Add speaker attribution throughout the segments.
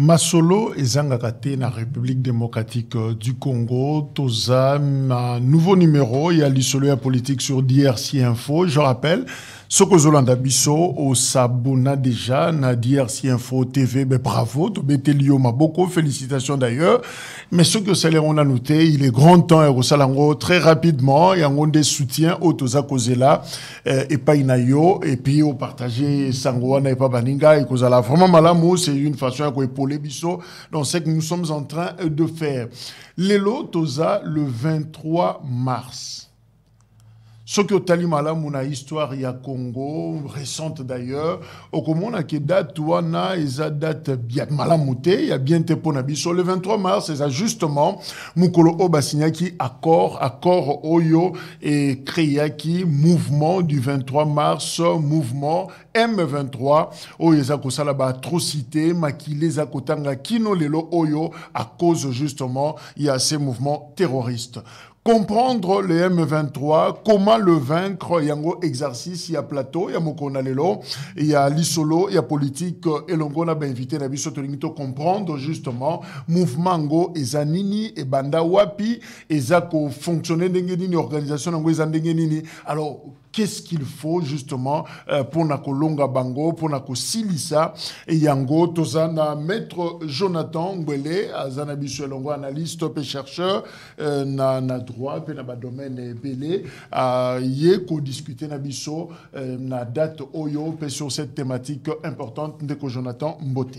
Speaker 1: Masolo et dans la République démocratique euh, du Congo Tosa, un nouveau numéro il a a soleil politique sur DRC Info je rappelle sokozolanda biso osabona déjà na drc info tv mais ben, bravo tobeteli m'a beaucoup félicitations d'ailleurs mais que c'est on a noté, il est grand temps et kosala très rapidement yango des soutiens aux Tosa kozela euh, et Painayo. Et puis, au partager esango et epai baninga Kozala. vraiment malamu c'est une façon ya épauler biso donc ce que nous sommes en train de faire L'élo Tosa, le 23 mars qui otali malamu une histoire a congo récente d'ailleurs au okomona ke date wana eza date malamu a ya bien te bien na sur le 23 mars c'est justement mukolo oyo accord accord oyo et qui mouvement du 23 mars mouvement m23 oyo eza kosala baatrocité atrocité eza kotanga kino lelo oyo à cause justement y a ces mouvements terroristes comprendre les M23, comment le vaincre, il y a un exercice, il y a plateau, il y a Mokona il y a l'Isolo, il y a politique, et l'on a invité Nabiso à comprendre justement, mouvement Ngo, Ezanini, Zanini, et Banda Wapi, et Zako, fonctionner d'Engenini, organisation Ngo, nini Alors, qu'est-ce qu'il faut justement euh, pour nakolonga bango pour nakosilisa yango tozana maître Jonathan Ngwele à Elongo, longo analyste et chercheur euh, na na droit pe na domaine Bele. à ah, discuter na euh, na date oyo pe sur cette thématique importante ndeko Jonathan Mbote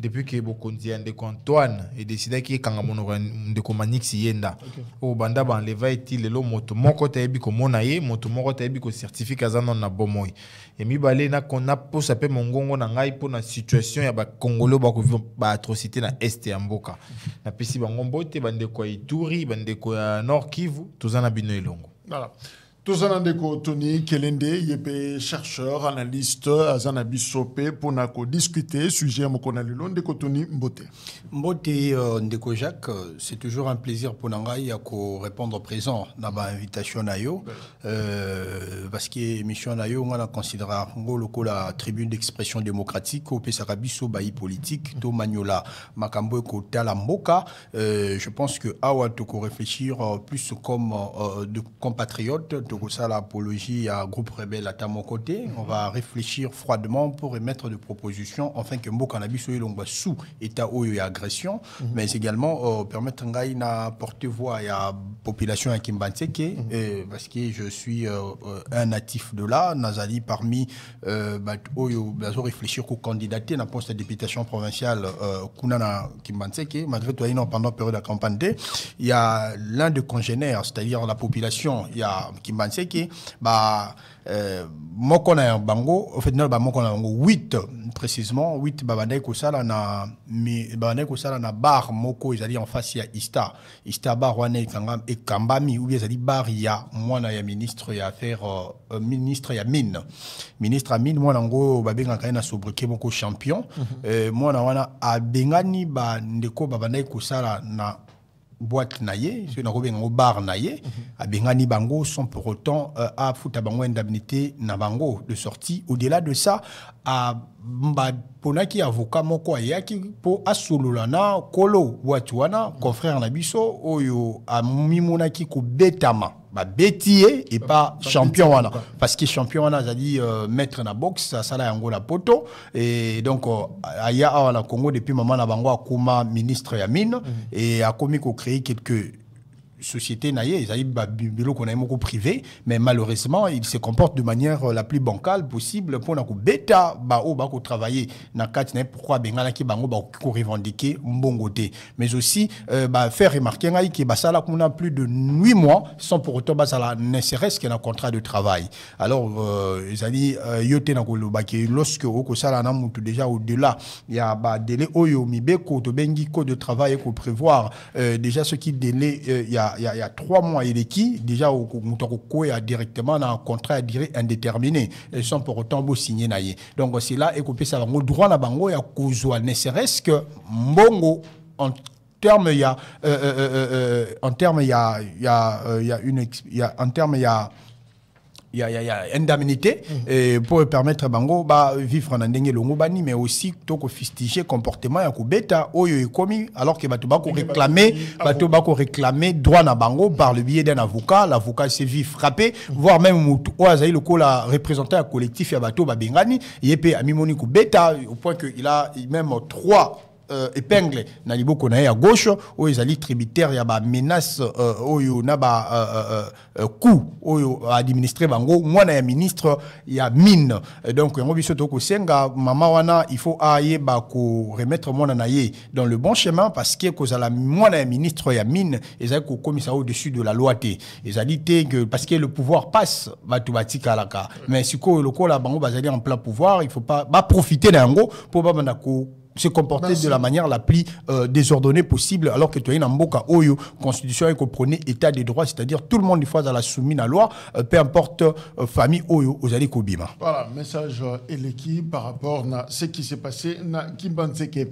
Speaker 2: depuis ke bokonzi ya ndeko antoine edesidaki ekanga monoko ya ndeko maniksi ye nda oyo oh, banda banleva eti lelo moto moko tayebi komona ye moto moko tayebi kocertifike aza nano na bomoi ya mibale naposa mpe mongongo na ngai mpona situation ya bakongole oyo bakoviva baatrocité na este ya mboka mhm. napesi bango mbote bandeko ya ituri bandeko ya nord kivu toza na bino elongo
Speaker 1: voilà. tozanandeko tony kelende ye chercheur analyste à na pour nako discuter sujet moko na lelo ndeko tony mbote mbote euh, ndeko jacques euh, c'est toujours un plaisir pour nangaï à ko répondre
Speaker 3: présent na invitation invitation yo euh, parceque émission na yo nga na considéra yango la tribune d'expression démocratique au Pesarabiso bayi politique mm. to maniola makambo ekotala mboka euh, je pense que awa réfléchir euh, plus comme de compatriotes ça, l'apologie à groupe rebelle à mon côté. On va réfléchir froidement pour émettre des propositions afin que mot cannabis soit sous état et agression, mhm. mais également euh, permettre à porte voix à la population à Kimbanseke, mhm. parce que je suis euh, euh, un natif de là, Nazali parmi bah, Oyo, bah, réfléchir qu'au candidaté dans le poste de députation provinciale Kunana Kimbanseke, malgré tout, pendant la période de campagne, il y a l'un des congénères, c'est-à-dire la population, il y a banse ke ba euh, moko na bango au fait ba moko na bango 8 précisément 8 babandai sala na babandai sala na bar moko ezali en face ya ista ista bar wana ekambami ou bien ezali bar ya mwana ya ministre ya affaire euh, euh ministre ya mine ministre ya mine mwana yango babinga ye na sobriquet moko champion mm -hmm. wana abengani bandeko babandai sala na boîte naye mhm. soki nakobenga yango bar naye mhm. Bengani bango sans pour autant euh, à foutre bango indemnité na de sortie au-delà de ça mbaponaki avocat moko ayaki pour asolola na Watuana, mhm. confrère na biso oyo amimonaki Koubetama bah bétier et bah, pas bah, champion bah. parce que champion wana dit dit euh, maître na boxe ça là yango la poto et donc il euh, aya a la Congo depuis maman na bango kuma ministre Yamine a mhm. et a a créer quelques société naïe, ils biloko qu'on beaucoup privé, mais malheureusement, ils se comportent de manière euh, la plus bancale possible pour na beta ba ou ba travailler na kati na pourquoi bengala ki bango ba un revendiquer côté. mais aussi bah faire remarquer qu'il ça, qu'on a plus de 8 mois sans pour autant basala ne serait-ce qu'un contrat de travail. Alors euh, ils ali dit na ko bah que lorsque o ça, là, na déjà au-delà, il y a ba délai oyo mibeko to de travail qu'on prévoir déjà ce qui délai il y a il y a, y a trois mois, il est qui Déjà, Moutaroko est directement un contrat à durée indéterminée. Et pour autant signés. signer. Donc, c'est là, et coupé ça. Le droit à Bango, il y a Kouzoua, ne serait-ce que Mbongo, en termes, il y a, euh, euh, euh, en termes, il y a, il y a, il y a une, il y a, en termes, il y a, il y a, indemnité mhm. pour permettre bango de vivre en ndenge longo bani mais aussi toko fistiger comportement ya beta oyo alors que a réclamé ah réclamer droit na bango par le biais d'un avocat l'avocat s'est vu frappé mhm. voire même au représentant collectif ya bato babengani ye ami amimoni au point que il a même trois euh, épingle na liboko na ye ya gauche oyo ezali tributaire ya bamenace euh, oyo na ba euh, euh, euh, euh coup oyo administre bango mwana ya ministre ya mine donc yango biso tokosenga mama wana il faut ayeba koremettre mwana na ye dans le bon chemin parce que kozala mwana ya ministre ya mine ezali kokomisa au-dessus de la loi te ezali te que parce que le pouvoir passe bato batikalaka mais sikoyo lokola bango bazali en plein pouvoir il faut pas baprofite na yango mpo babanda ko se comporter de la manière la plus euh, désordonnée possible, alors que tu as une amboka oyo, constitution et comprenez état des droits, c'est-à-dire tout le monde, une fois à la soumise à la loi, euh, peu importe euh, famille oyo, aux allées
Speaker 1: Voilà, message et l'équipe par rapport à ce qui s'est passé na Kimbanseke.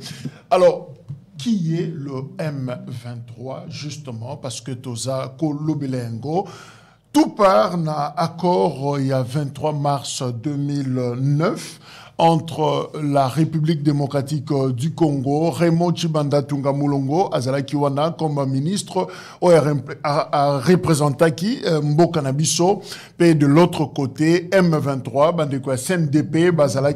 Speaker 1: Alors, qui est le M23, justement, parce que Toza Kolobelengo, tout part na accord il y a 23 mars 2009, entre la République démocratique euh, du Congo, Raymond Chibanda Tungamulongo, Mulongo, comme ministre, a représentant qui euh, Mbokanabiso, et de l'autre côté, M23, Bandeko CNDP, Bazala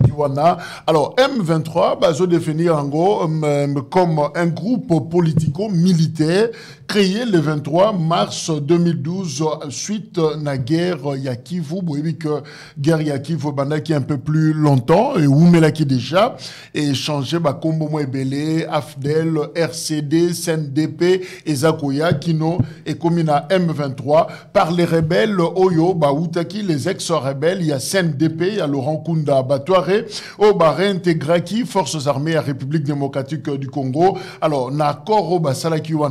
Speaker 1: Alors, M23, Bazo définir en gros euh, comme un groupe politico-militaire créé le 23 mars 2012 suite à la guerre Yakivu, que guerre Yakivu, Banda qui un peu plus longtemps, et déjà, deja et bakombo mwa Belé, afdel rcd SNDP, et zakoya kino et Komina m23 par les rebelles oyo bautaki les ex rebelles il il y a laurent kunda batware oyo oh, bah, Reintegraki, forces armées à république démocratique euh, du congo alors N'accord, accord en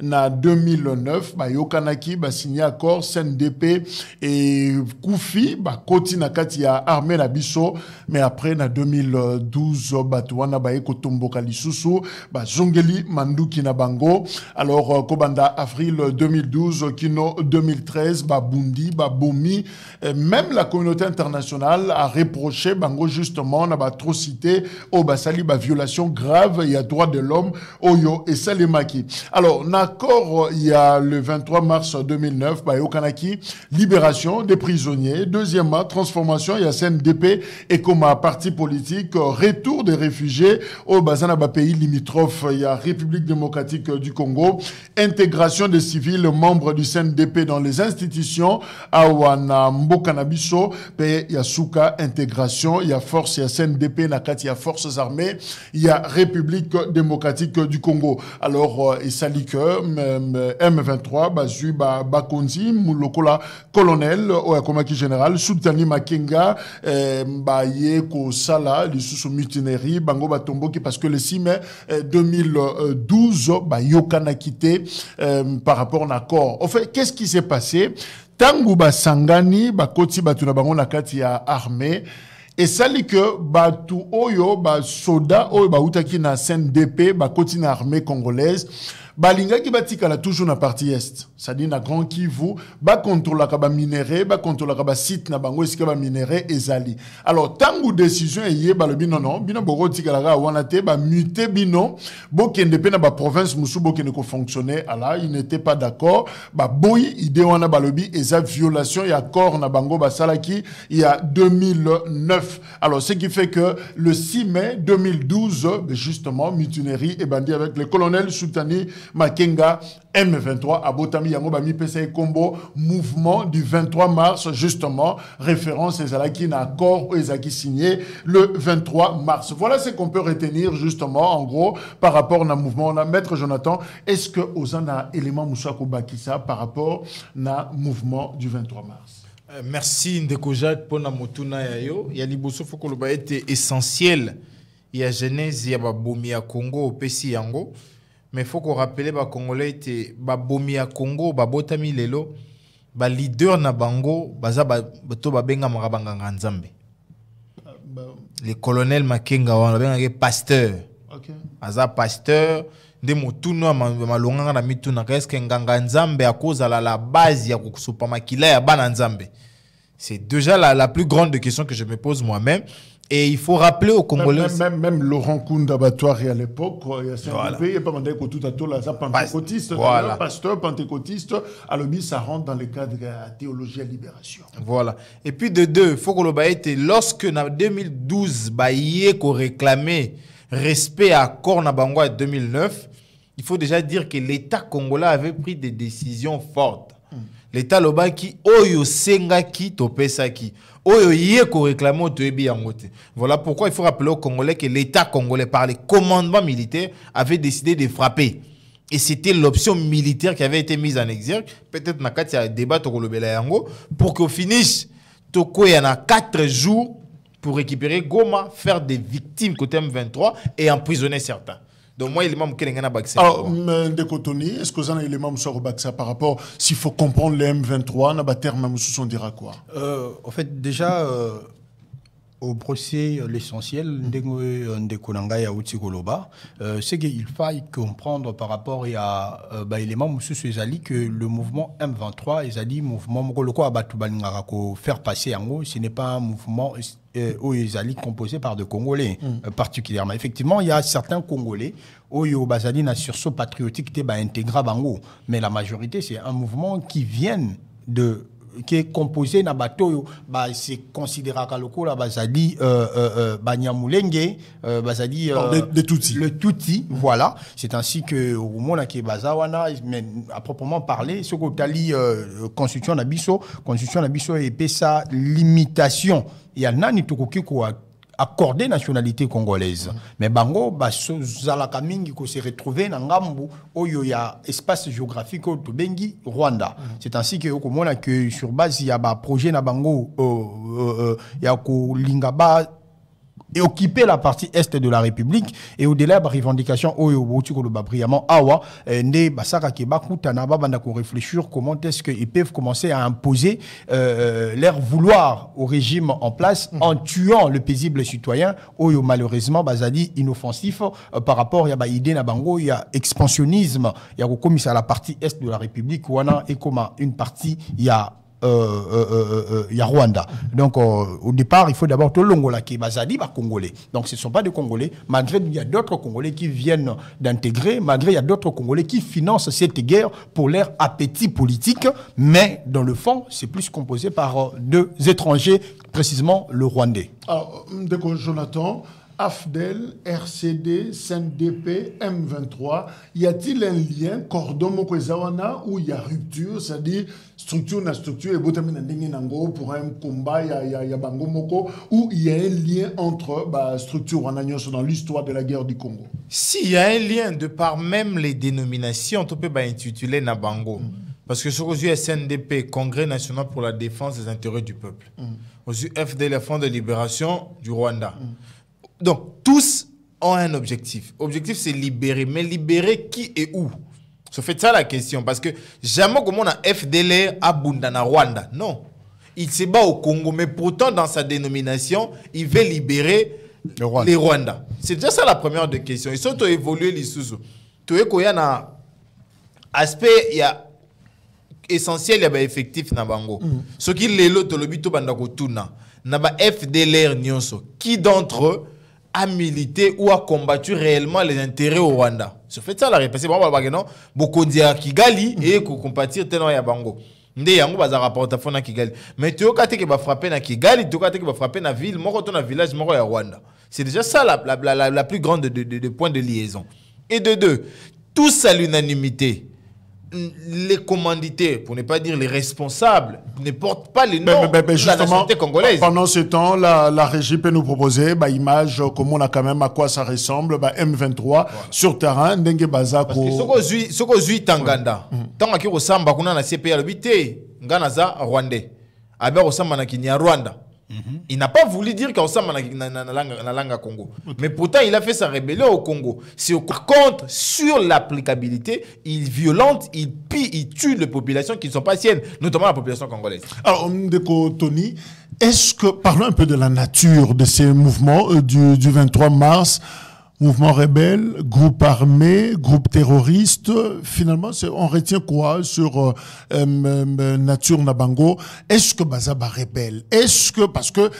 Speaker 1: na 2009 bah, Yokanaki, bah, signé accord cndp bah, Koti na il y armée la biso mais après na 2012 bato wana baye kotomboka lisusu zongeli manduki na bango alors euh, kobanda avril 2012 kino 2013 ba bomi. même la communauté internationale a reproché bango justement na atrocité au oh, basali violation grave a droit de l'homme oyo maquis. alors il y a le 23 mars 2009 okanaki libération des prisonniers deuxièmement transformation ya cndp ekoma parti politique, euh, retour des réfugiés au Bazanaba pays limitrophe, il y a République démocratique euh, du Congo, intégration des civils membres du CNDP dans les institutions, Awana Mbokanabiso, a Yasuka, intégration, il y a force, il y a CNDP, Nakati, il y a forces armées, il y a République démocratique du Congo. Alors, euh, et salique M23, Bazuba Bakonzi, Moulokola, colonel, un général, Soutani Makenga, Baye, Sala, lisusu mutinerie bango batomboki parce que le 6 mai 2012 ba yokana quitté euh, par rapport à l'accord. en fait qu'est-ce qui s'est passé ntango basangani bakoti Batuna, na bango bah, bah, na kati ya armée esali ke bato oyo basoda oyo bautaki na cndp bakoti na armée congolaise balingaki a toujours na partie est c'est-à-dire na Grand Kivu, bakontrolaka baminere bakontrolaka site na bango esika minerai ezali alors tant la décision eye balobi non non bino bokotikala kaka wana te bamute bino bokende mpe na baprovince mosusu bokende kofonctionne ala il n'était pas d'accord baboyi ide wana balobi eza violation ya corps na bango basalaki ya 2009 alors ce qui fait que le 6 mai 2012 ben, justement mutinerie bandi avec le colonel soutani makenga M23 à Botami Yango Bami PCI Combo mouvement du 23 mars justement référence à un accord Ezaki signé le 23 mars. Voilà ce qu'on peut retenir justement en gros par rapport à au mouvement maître Jonathan est-ce que un élément Moussako Bakissa par rapport à na mouvement du 23 mars.
Speaker 2: Euh, merci Ndeko Jacques motuna Il y ya liboso fo koloba été essentiel ya genèse ya babomi à congo Pessi yango mais faut qu'on rappelle bah, congolais ete babomi à congo babotami lelo bah, leader na bango baza bah, to babengamaka banganga nzambe le colonel makenga wana babengaki pasteur okay. aza pasteur nde motunu na malonganga na mitunaka eske à cause à la base ya kosopa makila ya bana nzambe c'est déjà la, la plus grande question que je me pose
Speaker 1: moi-même et il faut rappeler aux Congolais. Même, même, même, même Laurent à l'époque, il y a cinq pays, pas tout à tout, là, ça pentecôtiste, voilà. pasteur pentecôtiste, à ça rentre dans le cadre de la théologie à libération.
Speaker 2: Voilà. Et puis de deux, il faut que le lorsque en 2012, Baïe, qu'on réclamé respect à Cornabango en 2009, il faut déjà dire que l'État congolais avait pris des décisions fortes. Hmm. L'État qui oyo sengaki topesaki. Voilà pourquoi il faut rappeler aux Congolais que l'État congolais, par les commandements militaires, avait décidé de frapper. Et c'était l'option militaire qui avait été mise en exergue. Peut-être y a débat pour qu'on finisse. il y a 4 jours pour récupérer Goma, faire des victimes côté M23 et emprisonner certains donc moi il élément mokene ngana bakisa ah
Speaker 1: mais ndekotoni est-ce que vous avez zana élément musoko bakisa par rapport s'il faut comprendre les M23 na ba terme on dira quoi
Speaker 3: en euh, fait déjà euh, au procès, euh, l'essentiel, euh, euh, c'est qu'il faille comprendre par rapport à euh, l'élément bah, moussous Zali que le mouvement M23, ezali mouvement faire passer en haut, ce n'est pas un mouvement où ils composé par des Congolais, mm. particulièrement. Effectivement, il y a certains Congolais Oyo il sursaut patriotique qui est intégré en haut, mais la majorité, c'est un mouvement qui vient de qui est composé na batoyo ba se considéraka lokola bazali euh, euh, banyamulenge euh, bazali euh, bah, de, euh, de tutsi. le voilà c'est ainsi que omona ke bazawana mais à proprement parler ce que tali euh, constitution na biso constitution na biso et ça limitation Il y ya nani tokoki ko accorder nationalité congolaise mais bango ce mingi se retrouver na ngambu oyo ya espace géographique de tobengi rwanda c'est ainsi que okomona que sur base ya projet na bango euh, euh, euh, ya kolinga ba et occuper la partie est de la République et au-delà des bah, revendications oh, oh, oh, au bah, brillamment awa ne basaka keba kutana babanda réfléchir comment est-ce qu'ils peuvent commencer à imposer euh, euh, leur vouloir au régime en place mhm. en tuant le paisible citoyen oyo malheureusement bah, dit inoffensif euh, par rapport à l'idée idée na bango a expansionnisme il y a commis à la partie est de la République wana et comment une partie il y a il y a Rwanda. Donc, euh, au départ, il faut d'abord tout Longola qui est par Congolais. Donc, ce ne sont pas des Congolais. Malgré, il y a d'autres Congolais qui viennent d'intégrer. Malgré, il y a d'autres Congolais qui financent cette guerre pour leur appétit politique. Mais, dans le fond, c'est plus composé par euh, deux étrangers, précisément le Rwandais.
Speaker 1: Alors, ah, Jonathan, AFDEL, RCD, SNDP, M23, y a-t-il un lien, cordon Mokwezawana, ou il y a rupture, c'est-à-dire structure la structure et na ndenge nango pour un combat ya, ya, bango moko où il y a un lien entre la bah, structure en dans l'histoire de la guerre du Congo si il y a un
Speaker 2: lien de par même les dénominations on peut bah intituler na bango mm. parce que sur yeux SNDP Congrès national pour la défense des intérêts du peuple mm aux FDL de libération du Rwanda mm. donc tous ont un objectif objectif c'est libérer mais libérer qui et où vous fait ça la question parce que jamais comme on a FDLR à Rwanda. Non. Il se bat au Congo mais pourtant dans sa dénomination, il veut libérer les Rwandais. C'est déjà ça la première de questions. Ils sont évolués les sous. Tu vois qu'il y a un aspect y a essentiel il y a effectif na bango. Ce mm. qui est le plus c'est FDLR qui d'entre eux a milité ou a combattu réellement les intérêts au Rwanda so fait ça la repese bango balobaki non bokonzi dire kigali qu'on te nao ya bango nde yango bazalaka portefeuille na kigali mais tu toyoka teke frapper na kigali tu toyoka teke frapper na ville moko ton na village moko ya rwanda c'est déjà ça la, la, la, la plus grande de, de, de point de liaison et de deux tous à l'unanimité les commandités, pour ne pas dire les responsables, ne portent pas les noms de la société congolaise.
Speaker 1: Pendant ce temps, la, la régie peut nous proposer bah, image, euh, comme on a quand même à quoi ça ressemble, bah, M23 sur terrain, Ndenge Bazako.
Speaker 2: Ce que Zui Tanganda, mhm. tant que Rosamba, qu'on a la CPL, Nganaza, Rwandais. Abel Rosamba, Rwanda. Mm-hmm. Il n'a pas voulu dire qu'on va à la langue à Congo. Mais pourtant, il a fait sa rébellion au Congo. Par contre, sur l'applicabilité, il violente, il pille, il tue les populations qui ne sont pas siennes, notamment la population congolaise.
Speaker 1: Alors, Mdeko, Tony, est-ce que, parlons un peu de la nature de ces mouvements euh, du 23 mars mouvement rebelle, groupe armé, groupe terroriste. Finalement, on retient quoi sur euh, euh, euh, Nature Nabango Est-ce que Bazaba rebelle Est-ce que parce que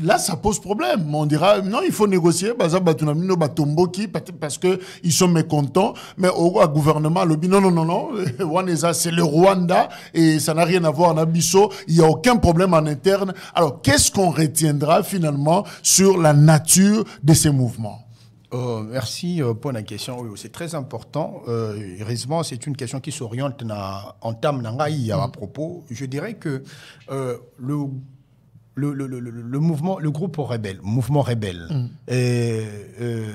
Speaker 1: là, ça pose problème. On dira non, il faut négocier Bazaba Tunamino Batomboki parce que ils sont mécontents. Mais au gouvernement, le non non non non, c'est le Rwanda et ça n'a rien à voir en Abisso. Il y a aucun problème en interne. Alors, qu'est-ce qu'on retiendra finalement sur la nature de ces mouvements
Speaker 3: euh, merci euh, pour la question. c'est très important. Euh, heureusement, c'est une question qui s'oriente en termes d'angaï à mm-hmm. propos. Je dirais que le, le, mouvement, le groupe rebelle, mouvement rebelle, mm.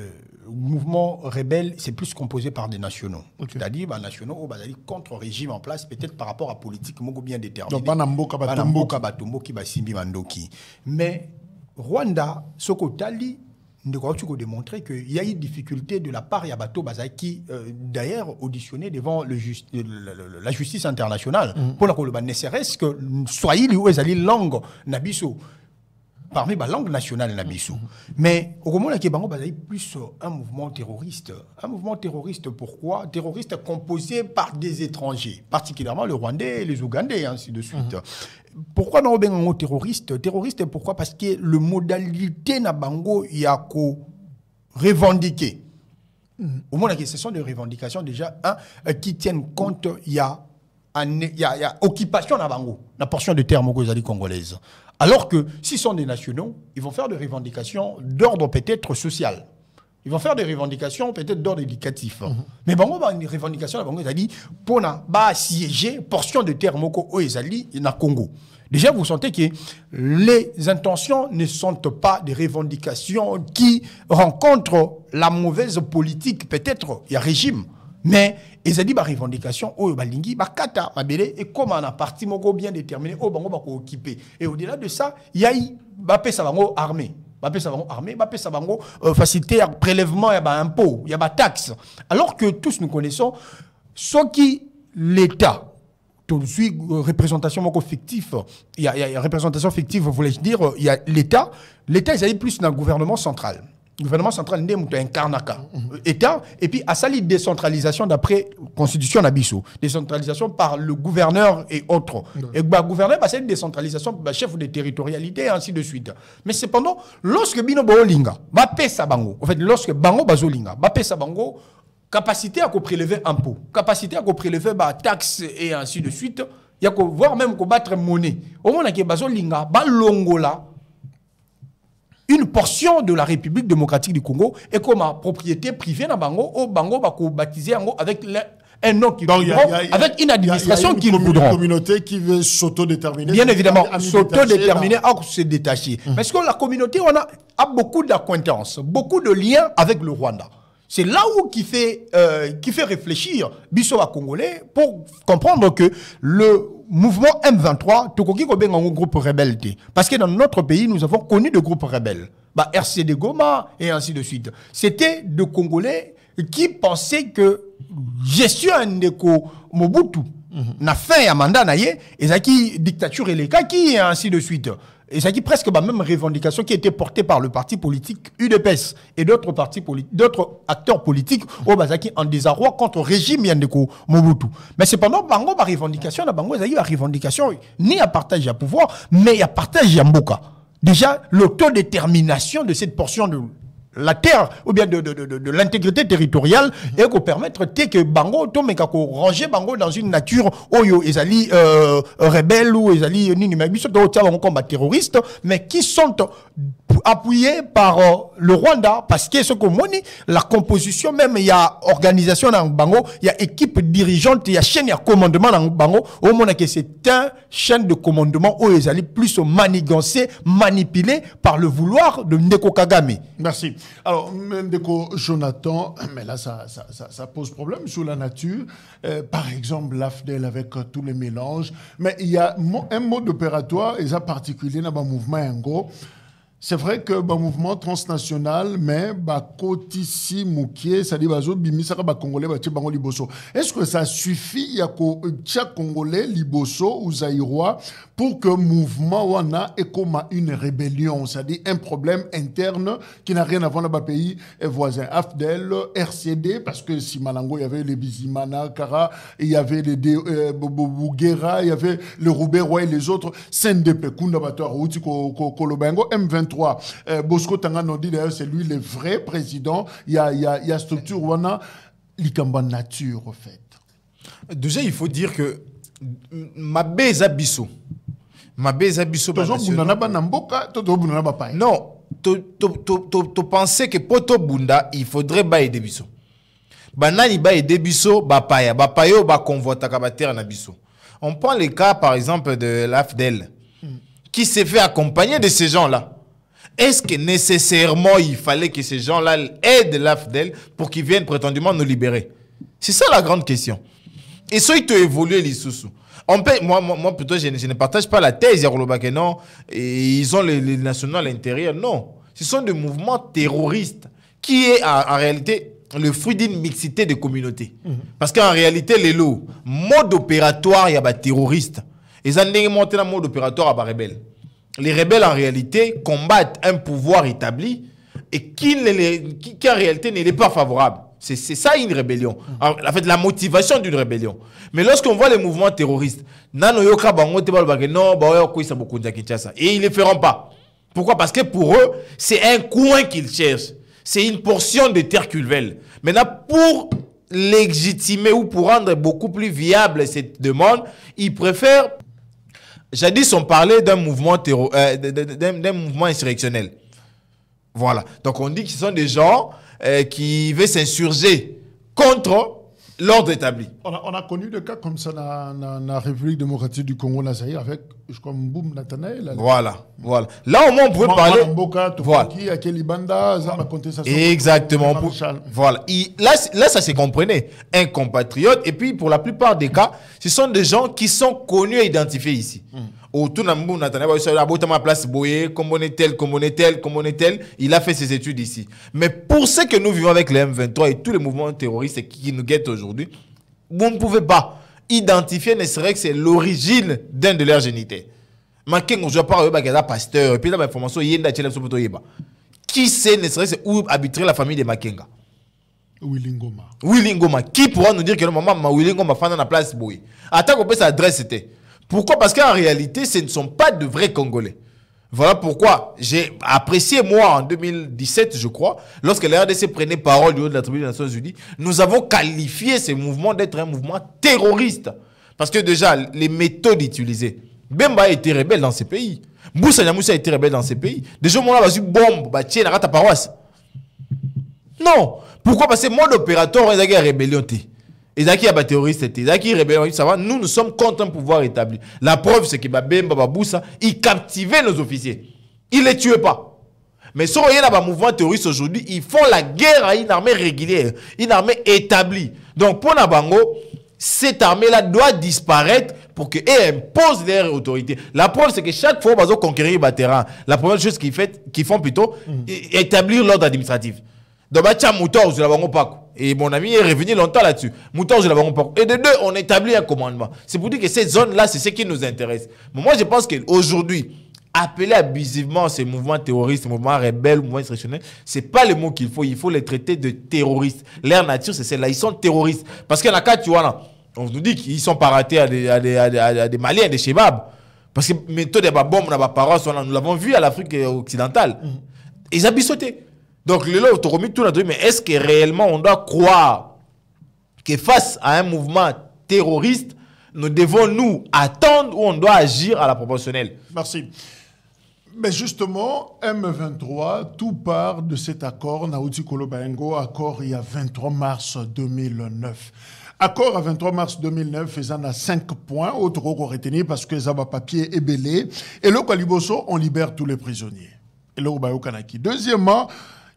Speaker 3: mouvement rebelle, c'est plus composé par des nationaux. C'est-à-dire, bah, nationaux, ou bah, des contre-régime en place, peut-être par rapport à politique, bien déterminée. Donc, qui Mais Rwanda, Sokotali, il démontré qu'il y a eu difficulté de la part Yabato Bazaï, qui euh, d'ailleurs auditionné devant la justice internationale. Mm. Pour la il ne serait-ce que soit-il ou langue Nabiso, parmi la langue nationale Nabiso. Mm. Mais au moment où y a plus euh, un mouvement terroriste. Un mouvement terroriste, pourquoi Terroriste composé par des étrangers, particulièrement le Rwandais et les Ougandais, ainsi de suite. Mm pourquoi non avons un terroriste terroriste pourquoi parce que le modalité na a yako revendiquer au moins ce sont des revendications déjà hein, euh, qui tiennent compte il y a il occupation na la portion de terre mongolais congolaise alors que s'ils sont des nationaux ils vont faire des revendications d'ordre peut-être social ils vont faire des revendications peut-être d'ordre éducatif. Mhm. Mais bango une revendication la bango dit, pona portion de terre moko o dans na Congo. Déjà vous sentez que les intentions ne sont pas des revendications qui rencontrent la mauvaise politique peut-être il y a régime. Mais dit ba revendication ma kata, ma bélé. et comme a parti moko bien déterminé o bango va occuper. Et au-delà de ça, il y a une armée va bango armée bango euh, facilité à prélèvement impôts, il impôt a taxe alors que tous nous connaissons ce qui l'état suis euh, représentation fictive, fictif il y a, représentation fictive voulais-je dire euh, il y a l'état l'état il s'agit plus d'un gouvernement central gouvernement central n'est pas un état et puis une décentralisation d'après constitution la décentralisation par le gouverneur et autres et le bah, gouverneur bah, c'est une décentralisation le bah, chef de territorialité et ainsi de suite mais cependant lorsque bino bolinga ba bango en fait lorsque bango bazolinga bango capacité à prélever impôts, capacité à prélever taxes taxes et ainsi de suite il y a que voir même combattre monnaie au moment que bazolinga ba une portion de la République démocratique du Congo est comme propriété privée dans bango au oh, bango être baptiser avec un nom qu'ils voudront, avec une administration qu'ils voudront. Une
Speaker 1: communauté qui veut s'autodéterminer. Bien évidemment, s'autodéterminer,
Speaker 3: se détacher. Hum. Parce que la communauté, on a, a beaucoup d'acquaintances, beaucoup de liens avec le Rwanda. C'est là où qui fait, euh, qui fait réfléchir Bissot à Congolais pour comprendre que le mouvement M23, Tokoki Kobeng un groupe rebelle. Parce que dans notre pays, nous avons connu de groupes rebelles. Bah, RCD Goma et ainsi de suite. C'était de Congolais qui pensaient que gestion de Mobutu, mhm. n'a fin un mandat, et qui dictature et les kaki et ainsi de suite. Et ça c'est presque la même revendication qui était portée par le parti politique UDPS et d'autres partis politiques, d'autres acteurs politiques au en désarroi contre le régime Yandeko Mobutu. Mais cependant, la revendication, la Bango, la revendication, ni à partage à pouvoir, mais à partage à Mboka. Déjà, l'autodétermination de cette portion de, la terre ou bien de, de, de, l'intégrité territoriale mhm. et qu'on permettre que bango to ranger bango dans une nature oyo ezali euh, rebelle ou ezali euh, nini mais combat terroriste mais qui sont appuyés par euh, le Rwanda parce que ce que moni la composition même il y a organisation dans bango il y a équipe dirigeante il y a chaîne il y a commandement dans bango au monde que c'est un chaîne de commandement où allaient plus manigancé manipulé par le vouloir
Speaker 1: de Neko Kagame merci alors, même Mendeko Jonathan, mais là, ça, ça, pose problème sur la nature. Euh, par exemple, l'AFDEL avec euh, tous les mélanges. Mais il y a un mode opératoire, et ça particulier dans le mouvement Ingo. C'est vrai que le mouvement transnational, mais bah, Kotissi ça dit Bazo, Bimisa, bah, Congolais, bah, Liboso. Est-ce que ça suffit, Yako, euh, Tchak Congolais, Liboso ou Zaïrois, pour que mouvement wana comme une rébellion, c'est-à-dire un problème interne qui n'a rien à voir dans le pays voisin. AFDEL, RCD, parce que si Malango, il y avait les Bizimana, Kara, il y avait les euh, Bouguera, il y avait le roubaix et les autres, CNDP, Koundabato, Routi, Kolobengo, M23. Euh, Bosco Tangano dit d'ailleurs, c'est lui le vrai président. Il y a, structure wana, nature, en fait. Déjà, il faut dire que Mabé
Speaker 2: tu tu biso pour na bana mboka to na non penser que poto tobunda il faudrait bailler biso banani biso on prend le cas par exemple de l'afdel qui s'est fait accompagner de ces gens là est-ce que nécessairement il fallait que ces gens là aident l'afdel pour qu'ils viennent prétendument nous libérer c'est ça la grande question et ce qui ont évolué les sous moi, moi, moi, plutôt, je, ne partage pas la thèse, que non. Et ils ont les, nationaux à l'intérieur, non. Ce sont des mouvements terroristes qui est en, réalité le fruit d'une mixité de communautés. Mhm. Parce qu'en réalité, les lots, mode opératoire, il y a des terroristes. Ils ont monté dans mode opératoire à rebelles. Les rebelles, en réalité, combattent un pouvoir établi et qui en réalité, n'est pas favorable. C'est ça une rébellion. En fait, la motivation d'une rébellion. Mais lorsqu'on voit les mouvements terroristes, bah et ils ne le feront pas. Pourquoi Parce que pour eux, c'est un coin qu'ils cherchent. C'est une portion de terre culvelle. Maintenant, pour légitimer ou pour rendre beaucoup plus viable cette demande, ils préfèrent... Jadis, on parlait d'un mouvement, euh, mouvement insurrectionnel. Voilà. Donc, on dit qu'ils sont des gens euh, qui veut s'insurger contre l'ordre établi.
Speaker 1: On a, connu des cas comme ça dans, la République démocratique du Congo, nazaire avec, je crois, Mboum Nathanael. Voilà,
Speaker 2: voilà. Là, au moins, on pouvait parler... voilà.
Speaker 1: Exactement.
Speaker 2: Voilà. là, là, ça se comprenait. Un compatriote, et puis, pour la plupart des cas, ce sont des gens qui sont connus et identifiés ici. Hmm autour ça bout à place boyer est tel est tel est tel il a fait ses études ici mais pour ce que nous vivons avec les M23 et tous les mouvements terroristes qui nous guettent aujourd'hui vous ne pouvez pas identifier ne serait-ce que c'est l'origine d'un de leurs génités mais quand je parle de pasteur et puis la information yenda tchela sopoto yeba qui sait ne serait-ce où habiterait la famille de Makenga
Speaker 1: Willingoma
Speaker 2: Willingoma qui pourra nous dire que le maman Willingoma fana na place boyer, attaque au sa adresse c'était pourquoi Parce qu'en réalité, ce ne sont pas de vrais Congolais. Voilà pourquoi j'ai apprécié, moi, en 2017, je crois, lorsque la RDC prenait parole du haut de la tribune des Nations Unies, nous avons qualifié ce mouvement d'être un mouvement terroriste. Parce que déjà, les méthodes utilisées, Bemba a été rebelle dans ces pays. Moussa Nyamoussa a été rebelle dans ces pays. Déjà, moi, là, bombe, bah, tiens, ta paroisse. Non. Pourquoi Parce que mode opérateur, il y a rébellion. Et terroristes, nous nous sommes contre un pouvoir établi la preuve c'est que babemba babusa il captivait nos officiers il les tuait pas mais si on bah, mouvement terroriste aujourd'hui, ils font la guerre à une armée régulière, une armée établie. Donc pour Nabango, cette armée-là doit disparaître pour qu'elle impose leur autorité. La preuve, c'est que chaque fois qu'ils bah, va conquérir le terrain, la première chose qu'ils font, qu font plutôt, mhm. établir l'ordre administratif. Donc, il y a un et mon ami est revenu longtemps là-dessus. Mouton, je l'avais remporté. Et de deux, on établit un commandement. C'est pour dire que cette zone-là, c'est ce qui nous intéresse. moi, je pense qu'aujourd'hui, appeler abusivement ces mouvements terroristes, mouvements rebelles, mouvements insurrectionnels, c'est pas le mot qu'il faut. Il faut les traiter de terroristes. Leur nature, c'est celle-là. Ils sont terroristes. Parce la cas, tu vois, là, on nous dit qu'ils sont paratés à des, à des, à des, Maliens, des Chebabs. Parce que méthode de bombe, la parole, nous l'avons vu à l'Afrique euh, occidentale. Mhm. Ils ont sauté. Donc, le mais est-ce que réellement on doit croire que face à un mouvement terroriste, nous devons nous attendre ou on doit agir à la proportionnelle
Speaker 1: Merci. Mais justement, M23, tout part de cet accord Naouti kolobayengo accord il y a 23 mars 2009. Accord à 23 mars 2009, faisant à 5 points, autre qu'on retenir parce que va Papier et bélé Et le Kaliboso, on libère tous les prisonniers. Et le Deuxièmement,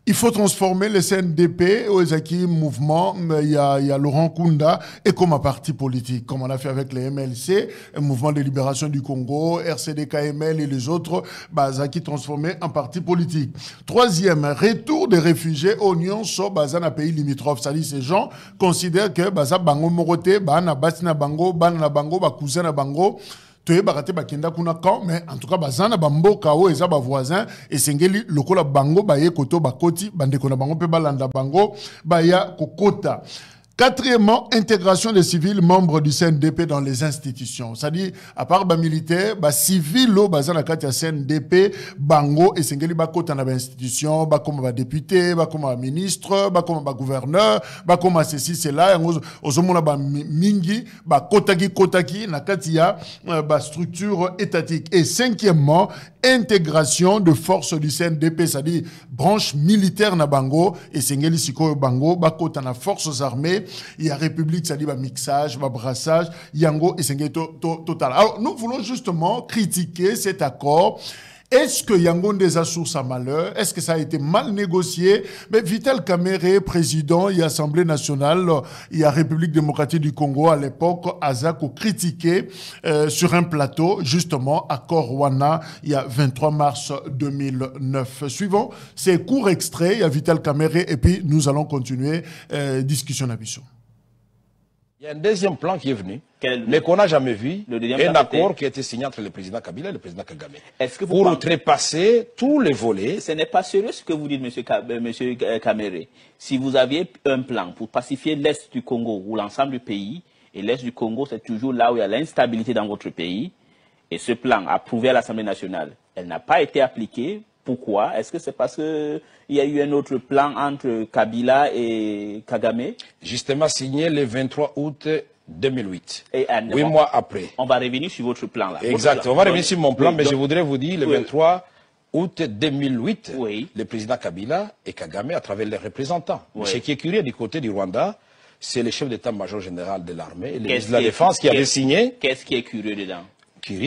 Speaker 1: il faut transformer le CNDP, Zaki Mouvement, il y, a, il y a Laurent Kunda, et comme un parti politique, comme on a fait avec les MLC, le Mouvement de Libération du Congo, RCDKML et les autres, bah, qui transformé en parti politique. Troisième, retour des réfugiés au sur dans à pays limitrophe. C'est-à-dire, ces gens considèrent que Baza Bango Morote, Bana Batina Bango, Bana Bango, bah, Bango, toyebaka te bakenda kuna kao mais en tout cas baza na bamboka oyo eza bavoisin esengeli lokola bango baye koto bakoti bandeko na bango mpe balanda bango baya kokota Quatrièmement, intégration des civils membres du CNDP dans les institutions. C'est-à-dire, à part les militaires, bah, civil, oh, bah, la carte CNDP, bango, et sengeli, bah, les dans l'institution, bah, comme bah, député, bah, comme bah, ministre, bah, comme bah, gouverneur, bah, comme ceci, cela, aux hommes, mingi, bah, kotaki, kotaki, na katia, euh, structure étatique. Et cinquièmement, intégration de forces du CNDP, c'est-à-dire, branche militaire na bango, et sengeli, siko, bango, bah, kota, forces armées, il y a République, ça dit va bah, mixage, va bah, brassage, Yango et Sengeto, total. Alors, nous voulons justement critiquer cet accord est-ce que Yangon des sa à malheur Est-ce que ça a été mal négocié Mais Vital Kamere, président de Assemblée nationale et la République démocratique du Congo à l'époque, Azako critiqué euh, sur un plateau, justement, à Corwana, il y a 23 mars 2009. Suivant, ces courts extraits, il y a Vital Kamere et puis nous allons continuer euh, discussion à
Speaker 4: un deuxième plan qui est venu, mais qu'on n'a jamais vu, un accord qui a été signé entre le président Kabila et le président Kagame. pour trépasser tous les volets. Ce n'est pas sérieux
Speaker 5: ce que vous dites, monsieur, euh, euh, Kamere. Si vous aviez un plan pour pacifier l'Est du Congo ou l'ensemble du pays, et l'Est du Congo, c'est toujours là où il y a l'instabilité dans votre pays, et ce plan approuvé à l'Assemblée nationale, elle n'a pas été appliquée pourquoi Est-ce que c'est parce qu'il y a eu un autre plan entre Kabila et Kagame Justement,
Speaker 4: signé le 23 août 2008. Huit mois après. On va revenir sur votre plan là. Exact. On va revenir sur mon plan, mais je voudrais vous dire le 23 août 2008, le président Kabila et Kagame, à travers les représentants. Ce qui est curieux du côté du Rwanda, c'est le chef d'état-major général de l'armée le ministre de la Défense qui avait signé. Qu'est-ce qui est curieux dedans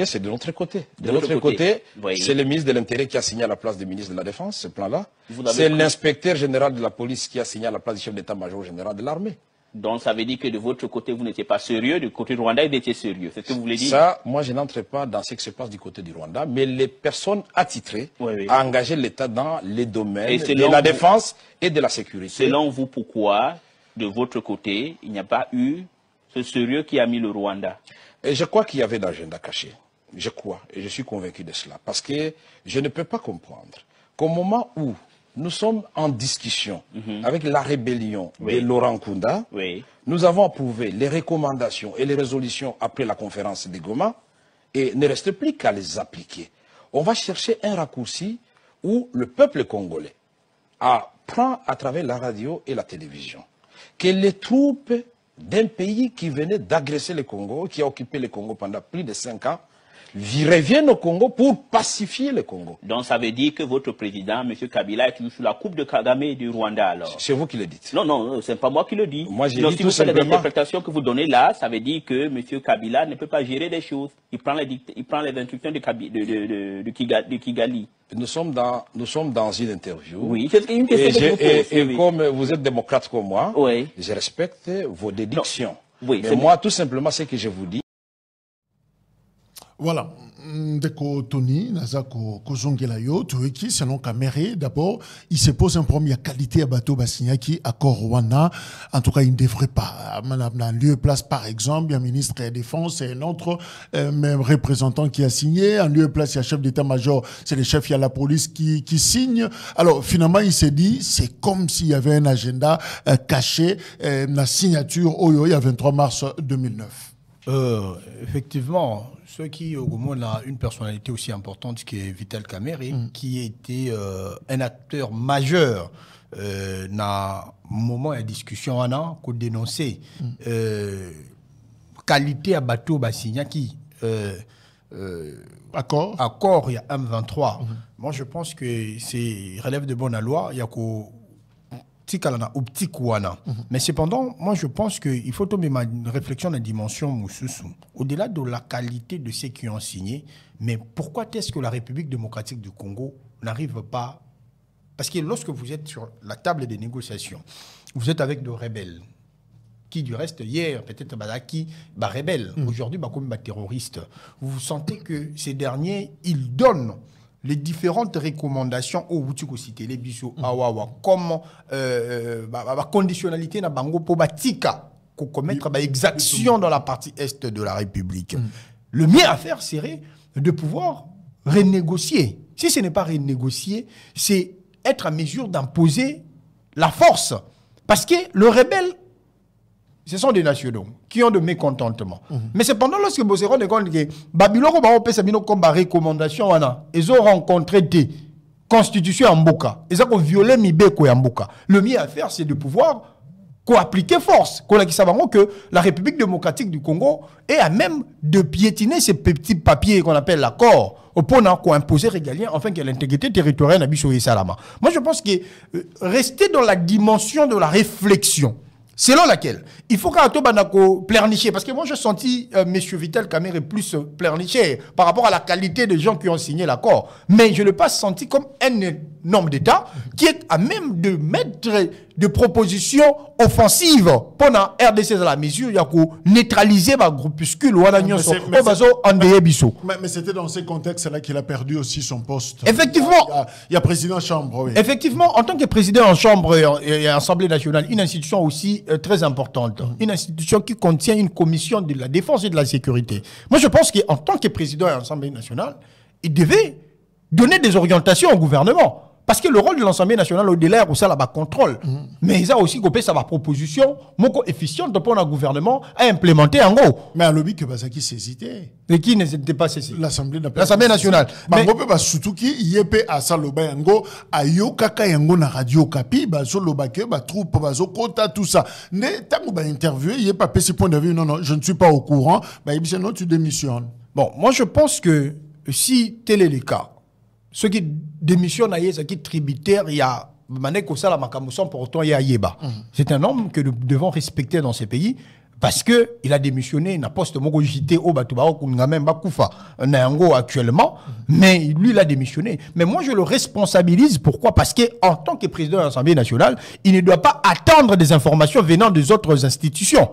Speaker 4: c'est de l'autre côté. De, l'autre côté, c'est le ministre de l'Intérieur qui a signé à la place du ministre de la Défense, ce plan-là. C'est l'inspecteur général de la police qui a signé à la place du chef d'état-major général de l'armée. Donc
Speaker 5: ça veut dire que de votre côté, vous n'étiez pas sérieux, du côté du Rwanda, il était sérieux. C'est ce que vous voulez dire Ça,
Speaker 4: moi, je n'entre pas dans ce qui se passe du côté du Rwanda, mais les personnes attitrées ont engagé
Speaker 5: l'État dans les domaines de la défense et de la sécurité. Selon vous, pourquoi, de votre côté,
Speaker 4: il n'y a pas eu ce sérieux qui a mis le Rwanda et je crois qu'il y avait un agenda caché. Je crois et je suis convaincu de cela. Parce que je ne peux pas comprendre qu'au moment où nous sommes en discussion mhm. avec la rébellion de Laurent Kounda, nous avons approuvé les recommandations et les résolutions après la conférence de Goma et ne reste plus qu'à les appliquer. On va chercher un raccourci où le peuple congolais apprend à travers la radio et la télévision que les troupes d'un pays qui venait d'agresser le Congo, qui a occupé le Congo pendant plus de cinq ans, reviennent au Congo pour pacifier le Congo.
Speaker 5: Donc ça veut dire que votre président, M. Kabila, est sous la coupe de Kagame du Rwanda alors C'est vous qui le dites. Non, non, euh, c'est pas moi qui le dis. Moi j'ai dit si tout vous que vous donnez là, ça veut dire que M. Kabila ne peut pas gérer des choses. Il prend les, il
Speaker 4: prend les instructions de, de, de, Kigali. Nous sommes, dans, nous sommes dans une interview. Oui, c'est une question et, et, comme vous êtes démocrate comme moi, oui. je respecte vos dédictions. Oui, Mais moi, tout simplement, ce que je vous dis,
Speaker 1: voilà, ndeko Tony naza ko selon Kamere d'abord il se pose un problème qualité à bateau basignaki à Corwana en tout cas il ne devrait pas madame un lieu place par exemple il y a ministre de la défense et un autre euh, même représentant qui a signé en lieu place il y a chef d'état-major c'est le chef il y a la police qui qui signe alors finalement il s'est dit c'est comme s'il y avait un agenda euh, caché euh, la signature au, oh, oh, il y 23 mars 2009 effectivement
Speaker 3: ce qui, au moment a une personnalité aussi importante qui est Vital Kameri, mm. qui était euh, un acteur majeur euh, le moment la discussion à a dénoncé mm. euh, qualité à bateau basignaki euh, euh, accord accord a M23 mm-hmm. moi je pense que c'est relève de bonne loi a qu'au optique mhm. mais cependant moi je pense qu'il faut tomber ma réflexion la dimension Moussoussou. au-delà de la qualité de ceux qui ont signé mais pourquoi est-ce que la République démocratique du Congo n'arrive pas parce que lorsque vous êtes sur la table des négociations vous êtes avec des rebelles qui du reste hier peut-être Badaki bah, bah rebelle mhm. aujourd'hui bah comme bah terroriste vous sentez que ces derniers ils donnent les différentes recommandations au les mhm. ah, comme euh, euh bah, bah, bah, conditionnalité na bango commettre exaction dans la partie est de la République. Mhm. Le mieux à faire serait de pouvoir renégocier. Si ce n'est pas renégocier, c'est être à mesure d'imposer la force. Parce que le rebelle ce sont des nationaux qui ont de mécontentement. Mais cependant, lorsque rendez compte que Babylon a comme recommandation, ils ont rencontré des constitutions en Boka. Ils ont violé Mibeko en Boka. Le mieux à faire, c'est de pouvoir co appliquer force. que la République démocratique du Congo est à même de piétiner ces petits papiers qu'on appelle l'accord au pour qu'on imposé régalien afin que l'intégrité territoriale n'abîme Salama. Moi, je pense que euh, rester dans la dimension de la réflexion, Selon laquelle, il faut qu'à Banaco plernicher parce que moi je sentis euh, M. Vital est plus euh, plernicher par rapport à la qualité des gens qui ont signé l'accord, mais je ne l'ai pas senti comme un nombre d'États qui est à même de mettre des propositions offensives pendant RDC à la mesure, il y a neutraliser ma groupuscule ou oh,
Speaker 1: mais mais c'était dans ce contexte-là qu'il a perdu aussi son poste. Effectivement. Il y a, président en chambre. Effectivement, en tant que président en chambre et,
Speaker 3: en, Assemblée nationale,
Speaker 1: une institution aussi euh, très importante, mm.
Speaker 3: une institution qui contient une commission de la défense et de la sécurité. Moi, je pense qu'en tant que président en Assemblée nationale, il devait donner des orientations au gouvernement parce que le rôle de l'Assemblée nationale au-delà de ça contrôle mm -hmm. mais ils a aussi copé sa proposition moko efficiente
Speaker 1: pour un gouvernement à implémenter en gros mais à lobby que qu'il s'hésitait. mais qui n'était pas saisi l'Assemblée l'Assemblée nationale bah, mais on peut surtout qui yepé à saloba yango ayo kaka yango na radio kapi bazo lobake ba troupe bazo kota tout ça né tango ba interview yé pas pc point de vue non non je ne suis pas au courant bah il non tu démissionnes bon moi je pense
Speaker 3: que si tel est le cas qui démissionne, qui tributaire pourtant a yeba. Mm. c'est un homme que nous devons respecter dans ces pays parce que il a démissionné na poste moko au actuellement mm. mais lui il a démissionné mais moi je le responsabilise pourquoi parce qu'en tant que président de l'Assemblée nationale il ne doit pas attendre des informations venant des autres institutions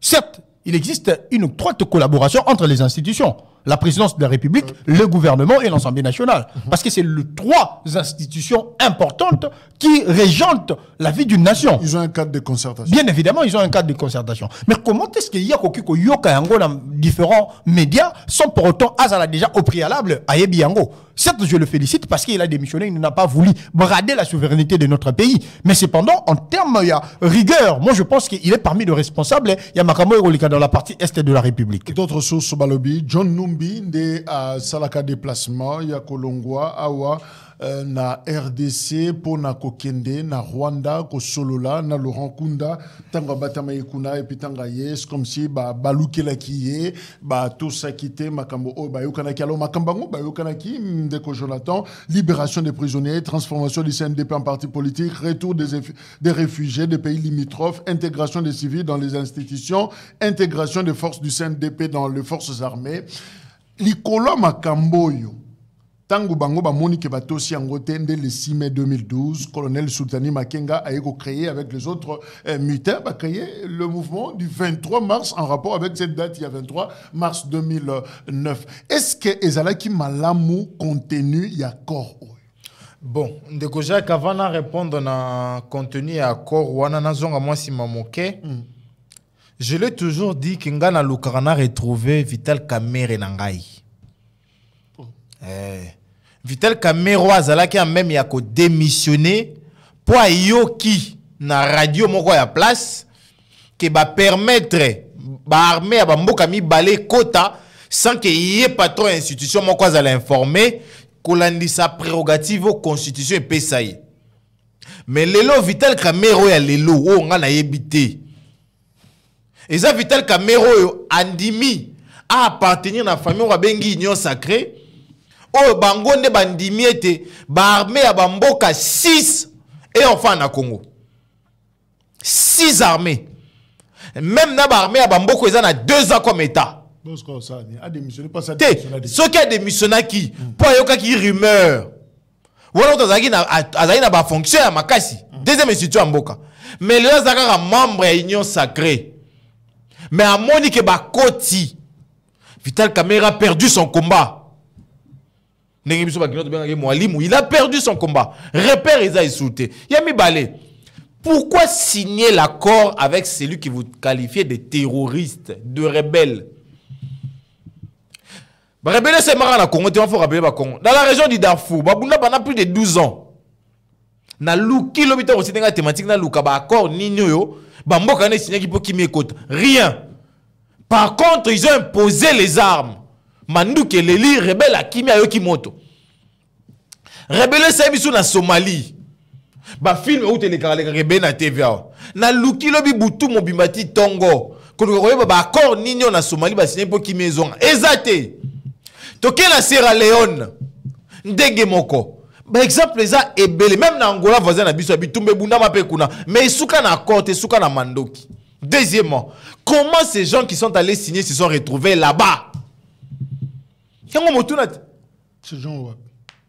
Speaker 3: certes il existe une étroite collaboration entre les institutions la présidence de la République, mm. le gouvernement et l'Assemblée national. Mm-hmm. Parce que c'est les trois institutions importantes qui régentent la vie d'une nation. Ils ont un cadre de concertation. Bien évidemment, ils ont un cadre de concertation. Mais comment est-ce qu'il y a Kokiko Yoka dans différents médias sans pour autant Azala ah, déjà au préalable à Ebiango Certes, je le félicite parce qu'il a démissionné, il n'a pas voulu brader la souveraineté de notre pays. Mais cependant, en termes de rigueur, moi je
Speaker 1: pense qu'il est parmi les responsables. Il y a Makamo dans la partie est de la République. D'autres sources, Balobi, John Kolombi nde de déplacement ya kolongwa awa euh, na rdc pour na kokende na rwanda Solola na laurent kunda tanga batama ikuna et puis tanga aye comme si ba balukelaki ba tous te makambo oyo oh, ki alors makambo yango bayokanaki ndeko jonathan libération des prisonniers transformation du cndp en parti politique retour des, des réfugiés des pays limitrophes intégration des civils dans les institutions intégration des forces du cndp dans les forces armées likolo de kamboyo. Tango bango Monique ke batosi le 6 mai 2012 colonel sultani makenga a créé avec les autres mutants euh, mutins le mouvement du 23 mars en rapport avec cette date il y a 23 mars 2009 est ce que ezalaki malamu contenu ya corps
Speaker 2: bon ndeko avant de répondre na contenu ya corps wana nazonga si je moke mm. Je l'ai toujours dit que Ngana Lukarana retrouvé Vital Kamere Nangai. Oh. Eh. Vital Kamero azalaki en même démissionné pour yoki na radio moko ya place qui va permettre ba armée ya mi mibale kota sans que y ait patron institution moko azala informer sa prérogative aux constitution et pesaï. Mais lelo Vital Kamero ya lelo o ngana yebité. Et ça vital Andimi a appartenu à la famille Wabengi union sacré Oh, bango nde bandimi était, baarme ya bamboka 6 et eofa na congo 6 armées. même na baarme ya bamboka en na 2 ans comme état qui soki démissionné, mpo ayokaki rumeur qui moto il y a à makasi mm. deuxième institution à mboka mais le aza un membre de union sacrée mais à Monique Bakoti, Vital Kamera a perdu son combat. Il a perdu son combat. Repère Isaïe Souté. Yami Balé, pourquoi signer l'accord avec celui qui vous qualifiez de terroriste, de rebelle Rebelle, c'est marrant la faut rappeler Dans la région du Darfour, y a plus de 12 ans. Na y a aussi thématique na luka un accord ni Bamboka ne qui pour qui m'écoute. Rien. Par contre, ils ont imposé les armes. Mandouke Leli, rebelle à Kimi kimoto. Rebelle Saïbissou na Somalie. Ba film ou télécara les rebelles na TVA. Na Luki Lobi Boutou Mobimati Tongo. Kolo Royeba ba accord Nino na Somalie ba signé pour Kimi Zonga. Ezate. Toke la Sierra Leone. Ndege moko par Exemple, les ebele même na angola voisin na biso ya bitumba ebundama mais esuka na accord na mandoki deuxièmement comment ces gens qui sont allés signer se sont retrouvés là-bas oh motuna te oyo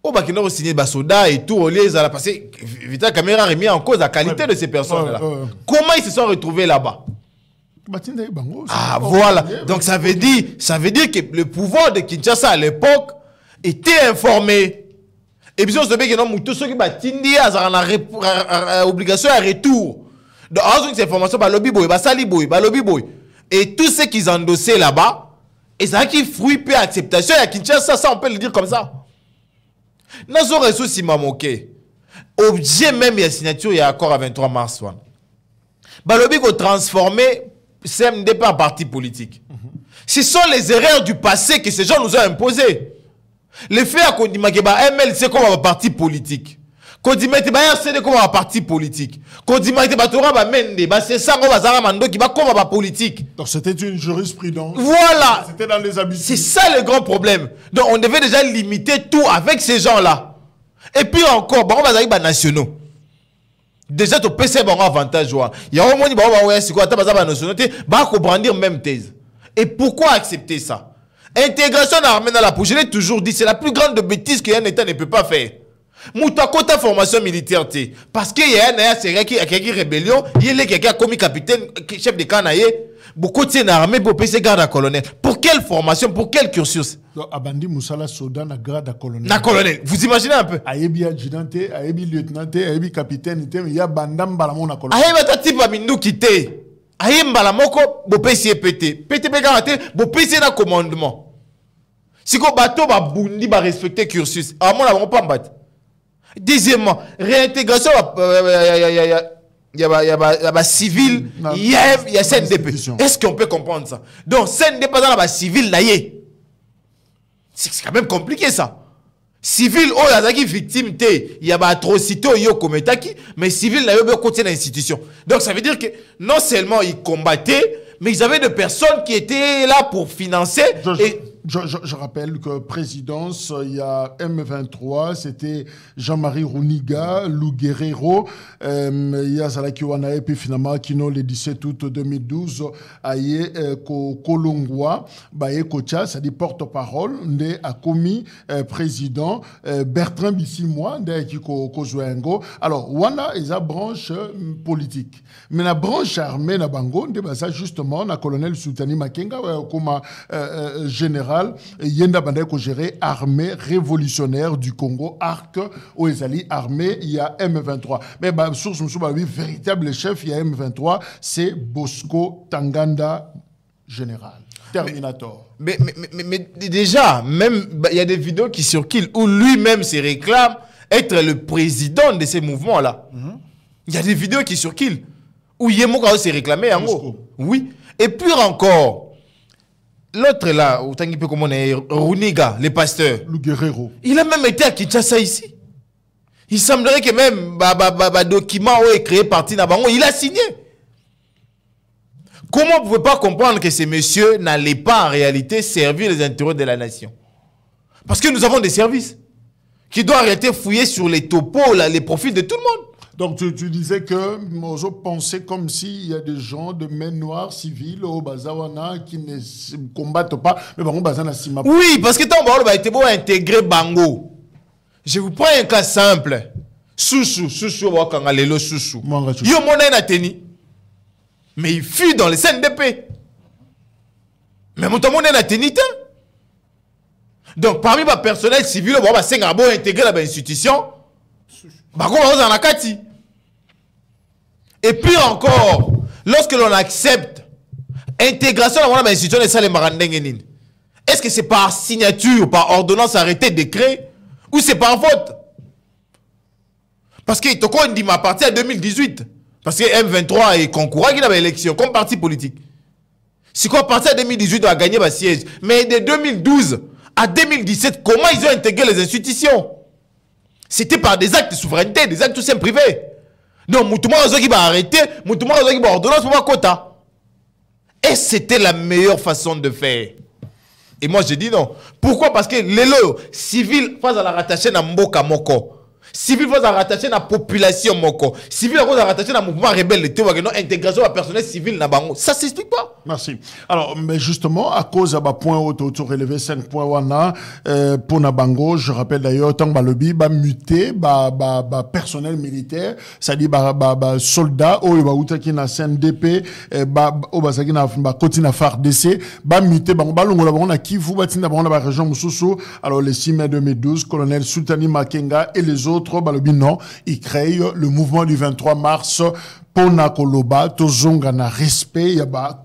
Speaker 2: ont signé basoda et tout olie ezala parce que vita caméra remis en cause la qualité de ces personnes là comment ils se sont retrouvés là-bas bah, ah voilà donc ça veut dire ça veut dire que le pouvoir de kinshasa à l'époque était informé et puis on se dit que tout ceux qui batindi en obligation à retour donc on ces informations information, lobby boy ba sali boy ba lobby boy et tout ce qu'ils ont endossé là-bas et ça qui fruit peu acceptation à Kinshasa ça on peut le dire comme ça dans ce réseau si moqué objet même la signature il y a accord à 23 mars wana ba lobby ko transformer pas un parti politique mhm. ce sont les erreurs du passé que ces gens nous ont imposées le fait akondimaki ba mlc koma baparti politike kodima ete barcd koma baparti dit kodima ça comme un bamende basesango bazalaka mandoki un politique. donc c'était une jurisprudence voilà c'était dans les habitudes c'est ça le grand problème donc on devait déjà limiter tout avec ces gens là et puis encore bah, on va dire que bazalaki nationaux. déjà topesa bango avantage wana yango omoni bango baoya sikoyo ata baza banationaux te la même thèse et pourquoi accepter ça Intégration d'armée l'armée dans la pouche, Je l'ai toujours dit, c'est la plus grande bêtise qu'un État ne peut pas faire. une formation militaire, parce qu'il y a un qui a quelqu'un rébellion, il y a quelqu'un commis capitaine, chef de camp, beaucoup de armée pour payer garde à colonel. Pour quelle formation, pour quel
Speaker 1: cursus Abandi Moussala Soudan à grade à colonel. Na colonel, vous imaginez un peu des adjudants, des lieutenant, des capitaine, il y a bandam balamon à colonel. Ayebi
Speaker 2: ta type à minou quitter mbala moko bopesi péter pete pete vous pouvez bo commandement. Si na commandement Si sikoyo bato ba respecter cursus ah, peut pas pas battre. deuxièmement réintégration ya bacivile ya cndp est-ce qu'on peut comprendre ça donc cndp la ba civil la ye c'est quand même compliqué ça civil oyo oh, il victime te ya au yoko metaki mais civil na yo bekotia na institution donc ça veut dire que non seulement ils combattaient mais ils avaient des personnes qui étaient là pour financer et
Speaker 1: je, rappelle que présidence, euh, il y a M23, c'était Jean-Marie Rouniga, Lou Guerrero, euh, il y a Zalaki et puis finalement, Kino le 17 août 2012, a euh, KO Kolongwa, Baye Kocha, c'est dire porte-parole, Ndé a commis président, Bertrand Bissimwa, Ndé Kiko Kozuengo. Alors, Wana est la branche politique. Mais la branche armée, na Bango, justement, la colonel Soutani Makenga, comme général yenda banda géré armée révolutionnaire du Congo arc ou armée il y a M23 mais source véritable chef il y a M23 c'est Bosco Tanganda général Terminator.
Speaker 2: Mais, déjà, même bah, il y a des vidéos qui circulent où lui-même se réclame être le président de ces mouvements-là. Mhm. Il y a des vidéos qui circulent où s'est réclamé en Oui. Et puis encore, L'autre là, Runiga, le pasteur. Il a même été à Kinshasa ici. Il semblerait que même bah, document est créé parti il a signé. Comment vous ne pouvez pas comprendre que ces messieurs n'allaient pas en réalité servir les intérêts de la nation Parce que nous avons des services qui doivent arrêter fouiller sur les topos, les profits de tout
Speaker 1: le monde. Donc tu, disais que je pensais comme s'il y a des gens de main noire civile au Bazawana qui ne combattent pas. Mais bon, Bazana Oui,
Speaker 2: parce que tant que été à intégrer Bango. Je vous prends un cas simple. Soussou, Soussou, Wakangalelo, Soussou. Yo, mon ateni. Mais il fuit dans les CNDP. Mais mon na est Donc parmi ma personnel civil, on va intégrer la institution. Et puis encore, lorsque l'on accepte l'intégration dans l'institution de Salem est-ce que c'est par signature, par ordonnance, arrêté, décret, ou c'est par vote Parce que Toko dit ma parti en 2018. Parce que M23 est concourant à l'élection comme parti politique. C'est quoi, partir en 2018, on a gagné ma bah, siège. Mais de 2012 à 2017, comment ils ont intégré les institutions c'était par des actes de souveraineté, des actes tout simples privés. Non, Moutouma qui va arrêter, Moutouma qui va ordonner pour quota. Et c'était la meilleure façon de faire. Et moi, j'ai dit non. Pourquoi Parce que les civils, face à la rattachée à Mboka Moko civil va rattacher la population moko civil va rattacher le mouvement rebelle de non intégration à personnel civil na bango ça
Speaker 1: s'explique pas merci alors mais justement à cause à bas point haut autour relevé 5 points euh, pour na bango je rappelle d'ailleurs tant balobi ba muté ba ba ba personnel militaire ça dit dire ba, ba soldat ou euh, ba utaki na CNDP ba o qui na ba kotina FARDC ba muté bango ba longola bango na Kivu ba tinda bango na région mususu alors le 6 mai 2012 colonel Sultani Makenga et les autres bah, Il crée le mouvement du 23 mars pona koloba tozonga na respect ya ba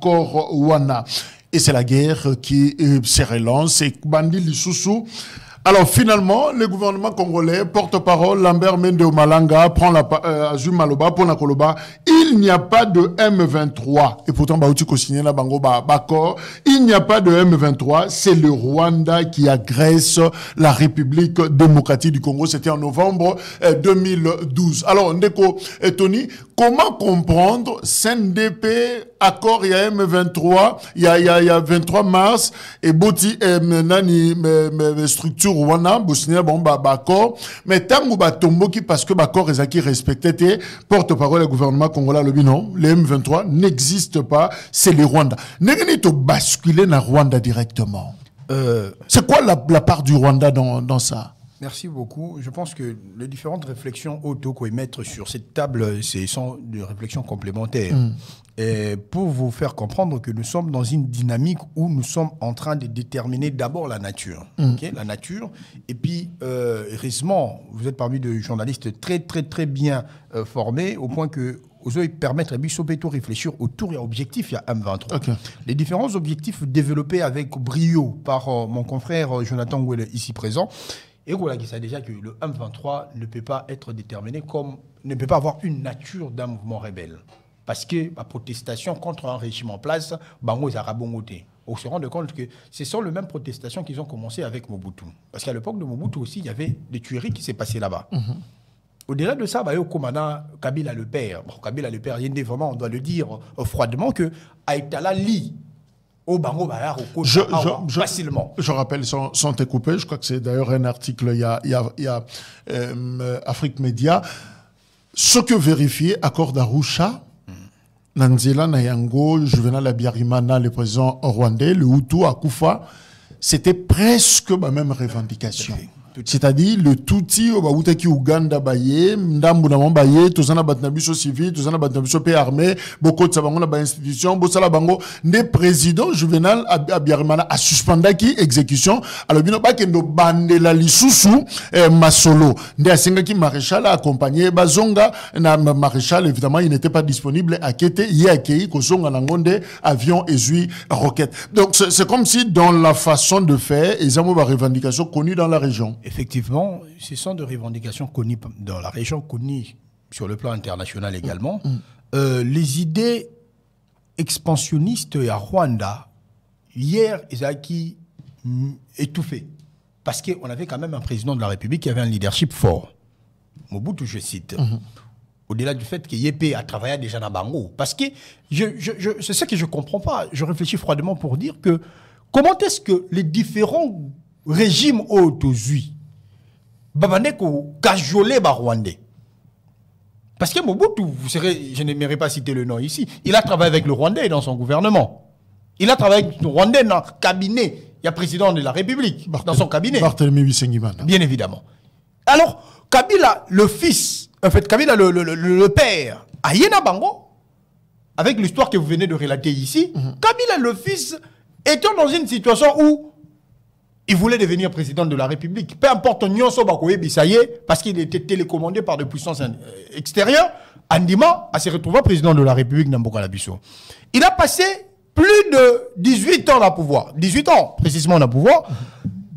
Speaker 1: wana et c'est la guerre qui euh, se relance et bandi lissousou alors finalement, le gouvernement congolais, porte-parole Lambert Mende Malanga, prend la euh, Maloba, Pona Koloba. Il n'y a pas de M23. Et pourtant, Baouti la Bango, Bakor. Il n'y a pas de M23. C'est le Rwanda qui agresse la République démocratique du Congo. C'était en novembre 2012. Euh, Alors, Ndeko et euh, Tony, Comment comprendre CNDP, accord, il y a M23, il y a, il y a, 23 mars, et Boti, eh, nani, structure Rwanda, Bosnia, bon, bah, bah accord. Mais tant que tomboki, parce que bah, accord, ils respecté, porte-parole du gouvernement congolais, le binom, les M23 n'existent pas, c'est les Rwanda. N'est-ce pas basculer dans Rwanda directement? Euh... C'est quoi la, la, part du Rwanda dans, dans ça?
Speaker 3: Merci beaucoup. Je pense que les différentes réflexions auto qu'on mettre sur cette table, c'est sont des réflexions complémentaires. Mm. Et pour vous faire comprendre que nous sommes dans une dynamique où nous sommes en train de déterminer d'abord la nature. Mm. la nature. Et puis, euh, vous êtes parmi des journalistes très, très, très bien euh, formés, au point que aux permettre à de réfléchir autour et objectif a M23. Les différents objectifs développés avec brio par euh, mon confrère euh, Jonathan Gouel, ici présent, et sait déjà que le M23 ne peut pas être déterminé comme, ne peut pas avoir une nature d'un mouvement rebelle. Parce que la protestation contre un régime en place, Bango On se rend compte que ce sont les mêmes protestations qu'ils ont commencé avec Mobutu. Parce qu'à l'époque de Mobutu aussi, il y avait des tueries qui s'est passées là-bas. Mhm. Au-delà de ça, bah, Kumana, Kabila le père, Kabila le père, il a vraiment, on doit le dire euh, froidement, que Aïtala lit Oh,
Speaker 1: je, rappelle, sans, sont te je crois que c'est d'ailleurs un article, il y a, euh, Afrique Média, ce que vérifiait accord d'Arusha, Nanzela Nayango, Juvenal Abiyarimana, le président rwandais, le Hutu, Akufa, c'était presque la même revendication c'est-à-dire le touti au bauta ki Uganda baye ndambu na mamba ye to sana batna biso civil to sana batna biso pe armée boko tsa bango na ba institution bo sala bango ne président Juvenal Biarmana a suspendaki exécution alors bino bakendo bandela lisusu Lissoussou eh, masolo nde qui maréchal a accompagné bazonga na maréchal évidemment il n'était pas disponible akete ye akei kozonga na ngonde avion ezui roquette donc c'est comme si dans la façon de faire ils ont des revendications connues dans la région
Speaker 3: effectivement, ce sont des revendications connues dans la région, connues sur le plan international également. Mm, mm. Euh, les idées expansionnistes à Rwanda, hier, ils ont été mm, étouffé. Parce qu'on avait quand même un président de la République qui avait un leadership fort. Mobutu, je cite. Mm-hmm. Au-delà du fait que Yépe a travaillé déjà dans Bango. Parce que je, je, c'est ça que je ne comprends pas. Je réfléchis froidement pour dire que comment est-ce que les différents régimes autozuis Babaneko Rwandais. Parce que Mobutu, vous serez, je n'aimerais pas citer le nom ici, il a travaillé avec le Rwandais dans son gouvernement. Il a travaillé avec le Rwandais dans le cabinet. Il y a président de la République dans son cabinet. Bien évidemment. Alors, Kabila, le fils, en fait, Kabila, le, père, à Yenabango, avec l'histoire que vous venez de relater ici, mhm. Kabila, le fils, étant dans une situation où il voulait devenir président de la République. Peu importe Nyonso y parce qu'il était télécommandé par des puissances euh, extérieures, Andima a se retrouvé président de la République Nambokalabiso. Il a passé plus de 18 ans à pouvoir. 18 ans, précisément, à pouvoir.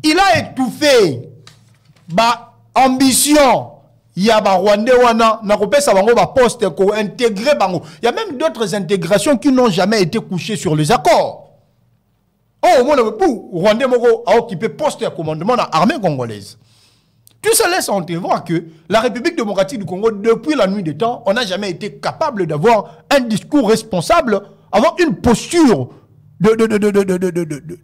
Speaker 3: Il a étouffé l'ambition bah, ambition il y a bah, bah, poste Il y a même d'autres intégrations qui n'ont jamais été couchées sur les accords. Oh, moins, le rwandais a occupé poste de commandement dans l'armée congolaise Tu sais, laisse voir que la République démocratique du Congo, depuis la nuit des temps, on n'a jamais été capable d'avoir un discours responsable,
Speaker 1: avoir une posture de,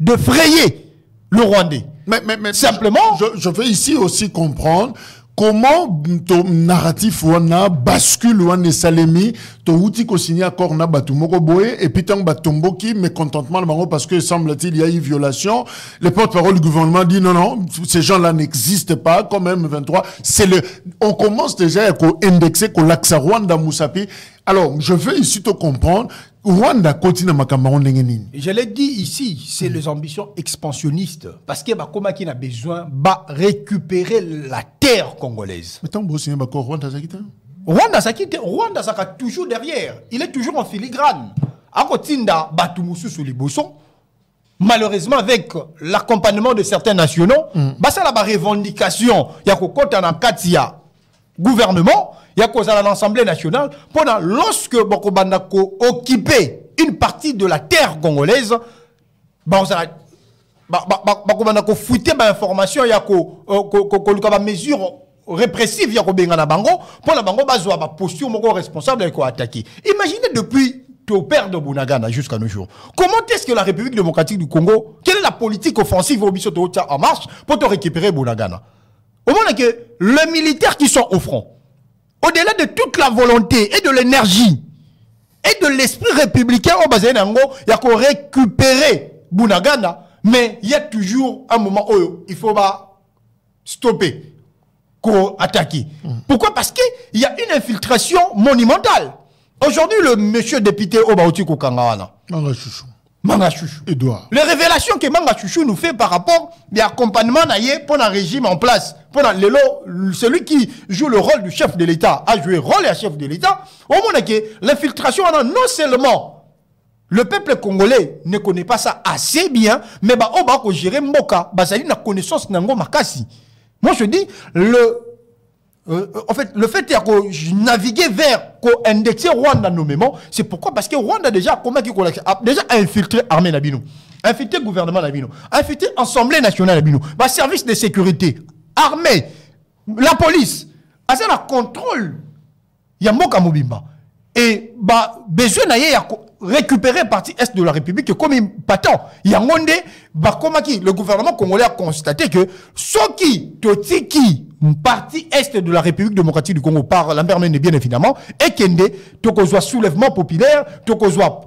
Speaker 1: de, frayer le Rwandais. Mais, Simplement. Je, je veux ici aussi comprendre comment ton narratif wana bascule wana outil qu'on signe accord na bato moko boye et puis tant batomboki mécontentement le Maro parce que semble-t-il il y a eu violation Les porte-parole du gouvernement dit non non ces gens-là n'existent pas comme M23 c'est le on commence déjà à indexer ko Rwanda Moussapi alors je veux ici te comprendre Rwanda continue à makambango
Speaker 3: Je l'ai dit ici, c'est les ambitions expansionnistes parce que bakoma qui a besoin ba récupérer la terre congolaise.
Speaker 1: Mais tant bosien ba Rwanda hein? quitte.
Speaker 3: Rwanda quitte, Rwanda saka toujours derrière. Il est toujours en filigrane. Akotinda batumusu sur les bossons. Malheureusement, avec l'accompagnement de certains nationaux, mm. bah ça la revendication, il y a un gouvernement, y a à l'Assemblée nationale pendant lorsque Boko Bandako occupait une partie de la terre congolaise, bah, bah, bah, Boko Bandako foutait information, il y a des euh, mesures répressives, il y a des bango, pour la bango, responsable attaqué. Imaginez depuis au père de Bounagana jusqu'à nos jours. Comment est-ce que la République démocratique du Congo, quelle est la politique offensive au Bissot en marche pour te récupérer Bounagana Au moment que les militaires qui sont au front, au-delà de toute la volonté et de l'énergie et de l'esprit républicain au basé nango a qu'on récupérer Bunagana mais il y a toujours un moment où il faut pas stopper qu'on attaque. Mm. pourquoi parce que il y a une infiltration monumentale aujourd'hui le monsieur député Obauti Kokangawana ah, Manga Chouchou. Edouard. Les révélations que Manga Chouchou nous fait par rapport à l'accompagnement pour un régime en place. Pour le celui qui joue le rôle du chef de l'État a joué le rôle du chef de l'État. Au moins, que l'infiltration, non seulement le peuple congolais ne connaît pas ça assez bien, mais bah, on va gérer Moka, ça a une connaissance nango makasi. Moi, je dis, le euh, euh, en fait, le fait que naviguer vers qu'indexer Rwanda nommément, c'est pourquoi parce que Rwanda déjà a déjà infiltré armée Nabino, infiltré gouvernement Nabino, infiltré l'Assemblée nationale Nabino, bah service de sécurité, armée, la police, à ça la contrôle, y a Moka Mobimba et bah besoin récupérer récupérer partie est de la République comme il patent. Il y a un bah comment qui le gouvernement congolais a constaté que ce qui totiki partie est de la République démocratique du Congo par la bien évidemment, et Kende, un soulèvement populaire,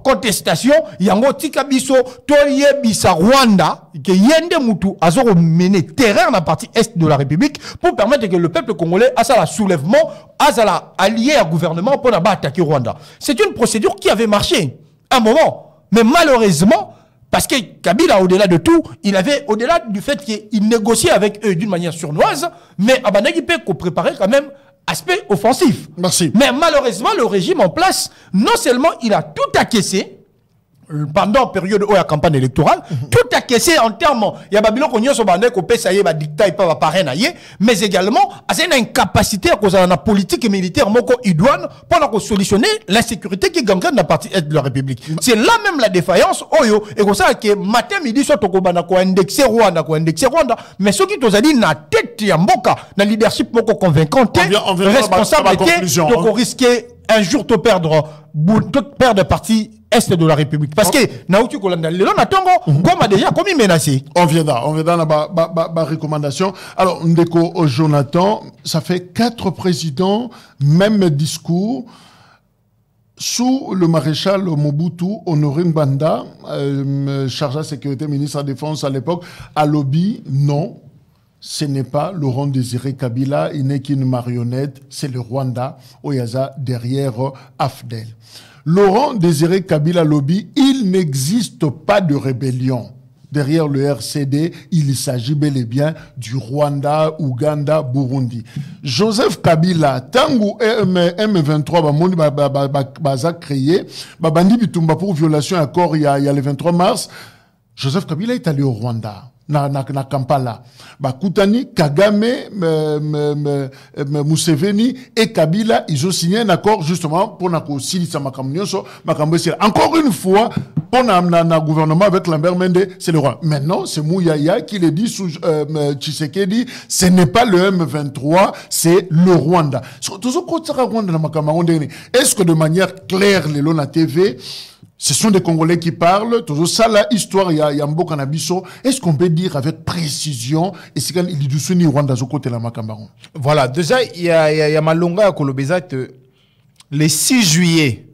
Speaker 3: contestation, yango tikabiso, tolie bisa Rwanda, que yende mutu, mené terrain la partie est de la République, pour permettre que le peuple congolais, à la soulèvement, à la allié gouvernement pour attaquer Rwanda. C'est une procédure qui avait marché, à un moment. Mais malheureusement, parce que Kabila, au-delà de tout, il avait, au-delà du fait qu'il négociait avec eux d'une manière surnoise, mais Abanagi qu'on préparait quand même aspect offensif. Merci. Mais malheureusement, le régime en place, non seulement il a tout acquiescé, euh, pendant la période où la campagne électorale, mhm. tout a en termes, il y a Babylon qu'on n'y a sur bandé, y bah, il sayer, dictat, pas va parrain mais également, il y a une incapacité à cause de la politique militaire, moko Idouane pour solutionner l'insécurité qui gangrène la partie de la République. Mhm. C'est là même la défaillance, oyo, oh, et comme ça, que matin, midi, soit au Kobana, qu'on indexer Rwanda, qu'on indexé Rwanda, mais ceux qui te dit, na tête, yamboka, na leadership moko convaincante, responsabilité, de hein. risqué un jour de perdre toute paire de parti
Speaker 1: est de la République. Parce que on oh. Kolanda, comme a mhm. déjà commis menacé. On viendra, on viendra dans la recommandation. recommandation. Alors, Ndeko oh, Jonathan, ça fait quatre présidents, même discours. Sous le maréchal Mobutu, Honoré Banda, charge euh, chargé à sécurité, ministre de la Défense à l'époque, à lobby, non, ce n'est pas Laurent Désiré Kabila, il n'est qu'une marionnette, c'est le Rwanda, Oyaza, derrière euh, Afdel. Laurent Désiré Kabila Lobby, il n'existe pas de rébellion. Derrière le RCD, il s'agit bel et bien du Rwanda, Ouganda, Burundi. Joseph Kabila, que M23, baza créé, babandi bitumba pour violation accord il y a le 23 mars, Joseph Kabila est allé au Rwanda na, na, na Kampala bakutani Kagame me, me, Museveni et Kabila ils ont signé un accord justement pour na Sili-Sama nyonso makambo encore une fois pour na, na, na gouvernement avec Lambert Mende c'est le roi maintenant c'est Mouyaya qui le dit sous euh, Tshisekedi ce n'est pas le M23 c'est le Rwanda est-ce que de manière claire les na TV ce sont des Congolais qui parlent, toujours ça, la histoire, il y a, y a abisso. Est-ce qu'on peut dire avec précision, et c'est quand il dit ni dans ce côté la
Speaker 2: Voilà, déjà, il y a, y, a, y a Malonga à Kolobeza, le 6 juillet,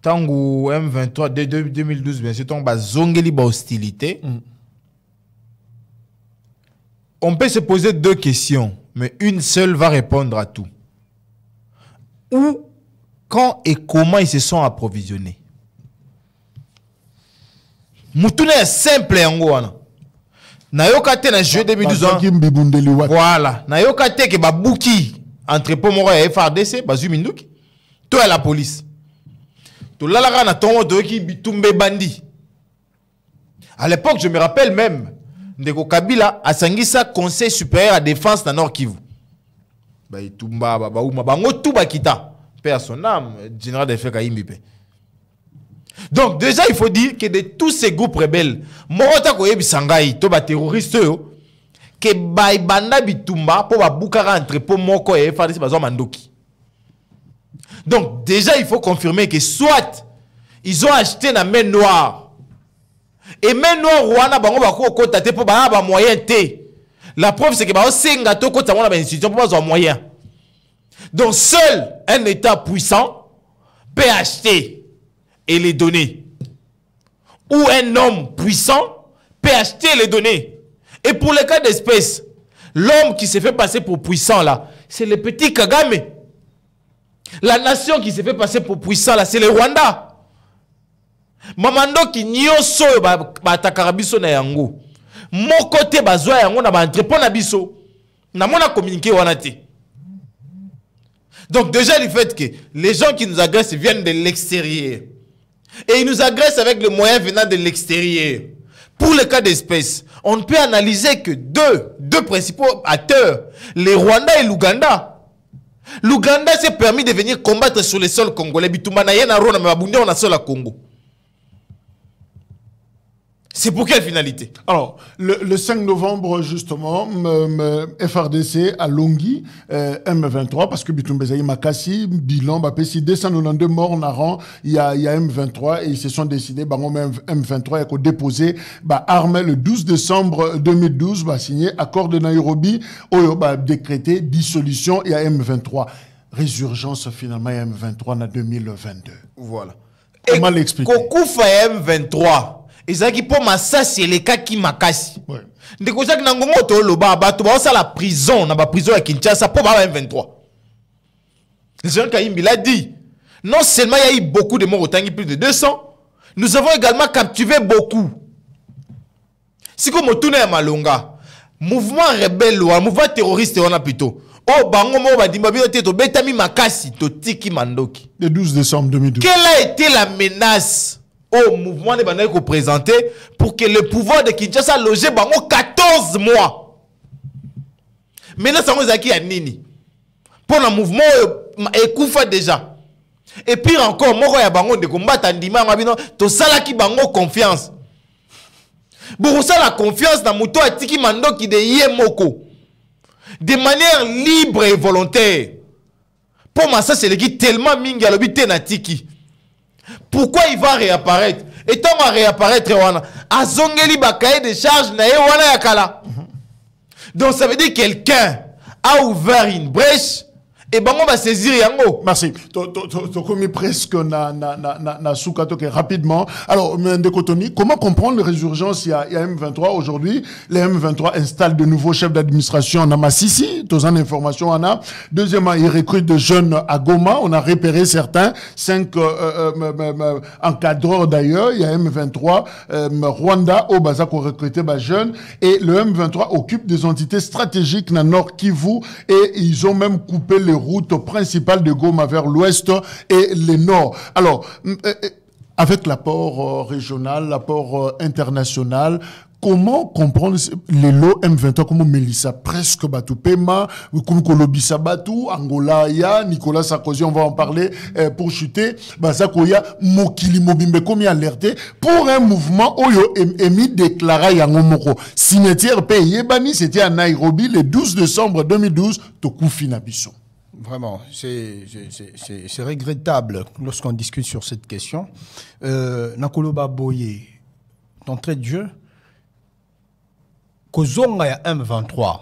Speaker 2: tango M23 de 2012, bien sûr, on zongeli hostilité. Mm. On peut se poser deux questions, mais une seule va répondre à tout. Où, quand et comment ils se sont approvisionnés mutuna est simple yango Na nayoka te na juillet 2012 voilà nayoka te ke babuki entrepôt moko et frdc bazwi minduki to ya la polise tolalaka na ntongo toyoki bandi. ebandi à l'époque je me rappelle même ndeko kabila asangisa conseil supérieur à défense na nord kivu baetumba babauma bango tu bakita mpe ya son âme général defet kayimbi donc déjà il faut dire que de tous ces groupes rebelles, morota Koyebi sangai, to ba terroriste que baibanda bitumba po entre entrepôt moko ya FARDC bazwa mandoki. Donc déjà il faut confirmer que soit ils ont acheté la main noire et main noire Rouana, bango bakokota te po bana ba moyen t. La preuve c'est que baosenga to kota la ba institution pour bazwa moyen. Donc seul un état puissant peut acheter et les données... Ou un homme puissant peut acheter les données. Et pour le cas d'espèce, l'homme qui se fait passer pour puissant là, c'est le petit Kagame. La nation qui se fait passer pour puissant là, c'est le Rwanda. Mamando qui na yango. Mon côté yango na na biso. Na Donc déjà le fait que les gens qui nous agressent viennent de l'extérieur. Et il nous agresse avec le moyen venant de l'extérieur. Pour le cas d'espèce, on ne peut analyser que deux, deux principaux acteurs, les Rwanda et l'Ouganda. L'Ouganda s'est permis de venir combattre sur le sol congolais. yena rona on a
Speaker 1: à Congo. C'est
Speaker 2: pour quelle finalité
Speaker 1: Alors, le, 5 novembre, justement, FRDC à Longhi, euh, M23, parce que Bitumbezaï Makassi, bilan, Bapessi, 292 morts en il y a, y a M23, et ils se sont décidés, M23, et qu'on déposé, bah, bah armé le 12 décembre 2012, bah, signé accord de Nairobi, bah, décrété dissolution, il y a M23. Résurgence, finalement, M23 en 2022. Voilà. Comment l'expliquer? M23 pour ezalaki ça masasi elekaki makasi
Speaker 2: ndeko zaki na ngongo toloba bato la prison na prison ya kinshasa pour ba m23 jean kayimbi l'a dit non seulement il y a eu beaucoup de morts otangi plus de 200 nous avons également captivé beaucoup Si comme motuna ya malonga mouvement rebelle un mouvement terroriste on a plutôt oh, bango ba dimba bino te tobetami makasi tiki mandoki le
Speaker 1: 12 décembre 2012
Speaker 2: quelle a été la menace au mouvement de Banaï présenté pour que le pouvoir de Kinshasa loge bango 14 mois. Maintenant, ça nous a qui à Nini. Pour le mouvement, écouffe euh, déjà. Et pire encore, moko ya bango de combattre ndima mabino, to qui bango confiance. ça la confiance dans Mouto Atiki Mando qui de Yemoko. De manière libre et volontaire. Pour moi, ça, c'est le qui tellement mingi à l'obité Natiki pourquoi il va réapparaître et tant à réapparaître azongeli de
Speaker 1: mhm. donc ça veut dire quelqu'un a ouvert une brèche et ben on va saisir Yango. Merci. as presque na na na na rapidement. Alors Ndekotoni, comment comprendre la résurgence il y a M23 aujourd'hui Les M23 installent de nouveaux chefs d'administration en Amassisi, tous en information on a. Deuxièmement, ils recrutent de jeunes à Goma, on a repéré certains, cinq euh, euh, euh, encadreurs d'ailleurs, il y a M23 Rwanda au Bazako recruté des jeunes et le M23 occupe des entités stratégiques dans Nord Kivu et ils ont même coupé les Route principale de Goma vers l'ouest et le nord. Alors, euh, euh, avec l'apport euh, régional, l'apport international, comment comprendre les lots M23 comme Melissa presque Batou Pema, comme Kolobisa Batou, Angola Nicolas Sarkozy, on va en parler pour chuter, Basakoya, Mokili Mobimbe, comme alerté, pour un mouvement Oyo émis déclara Yango Cimetière payé, Bani, c'était à Nairobi le 12 décembre 2012, Tokufi Bisson.
Speaker 3: Vraiment, c'est regrettable lorsqu'on discute sur cette question. Euh, Nakoloba Boye, d'entrée de jeu, Kozonga M23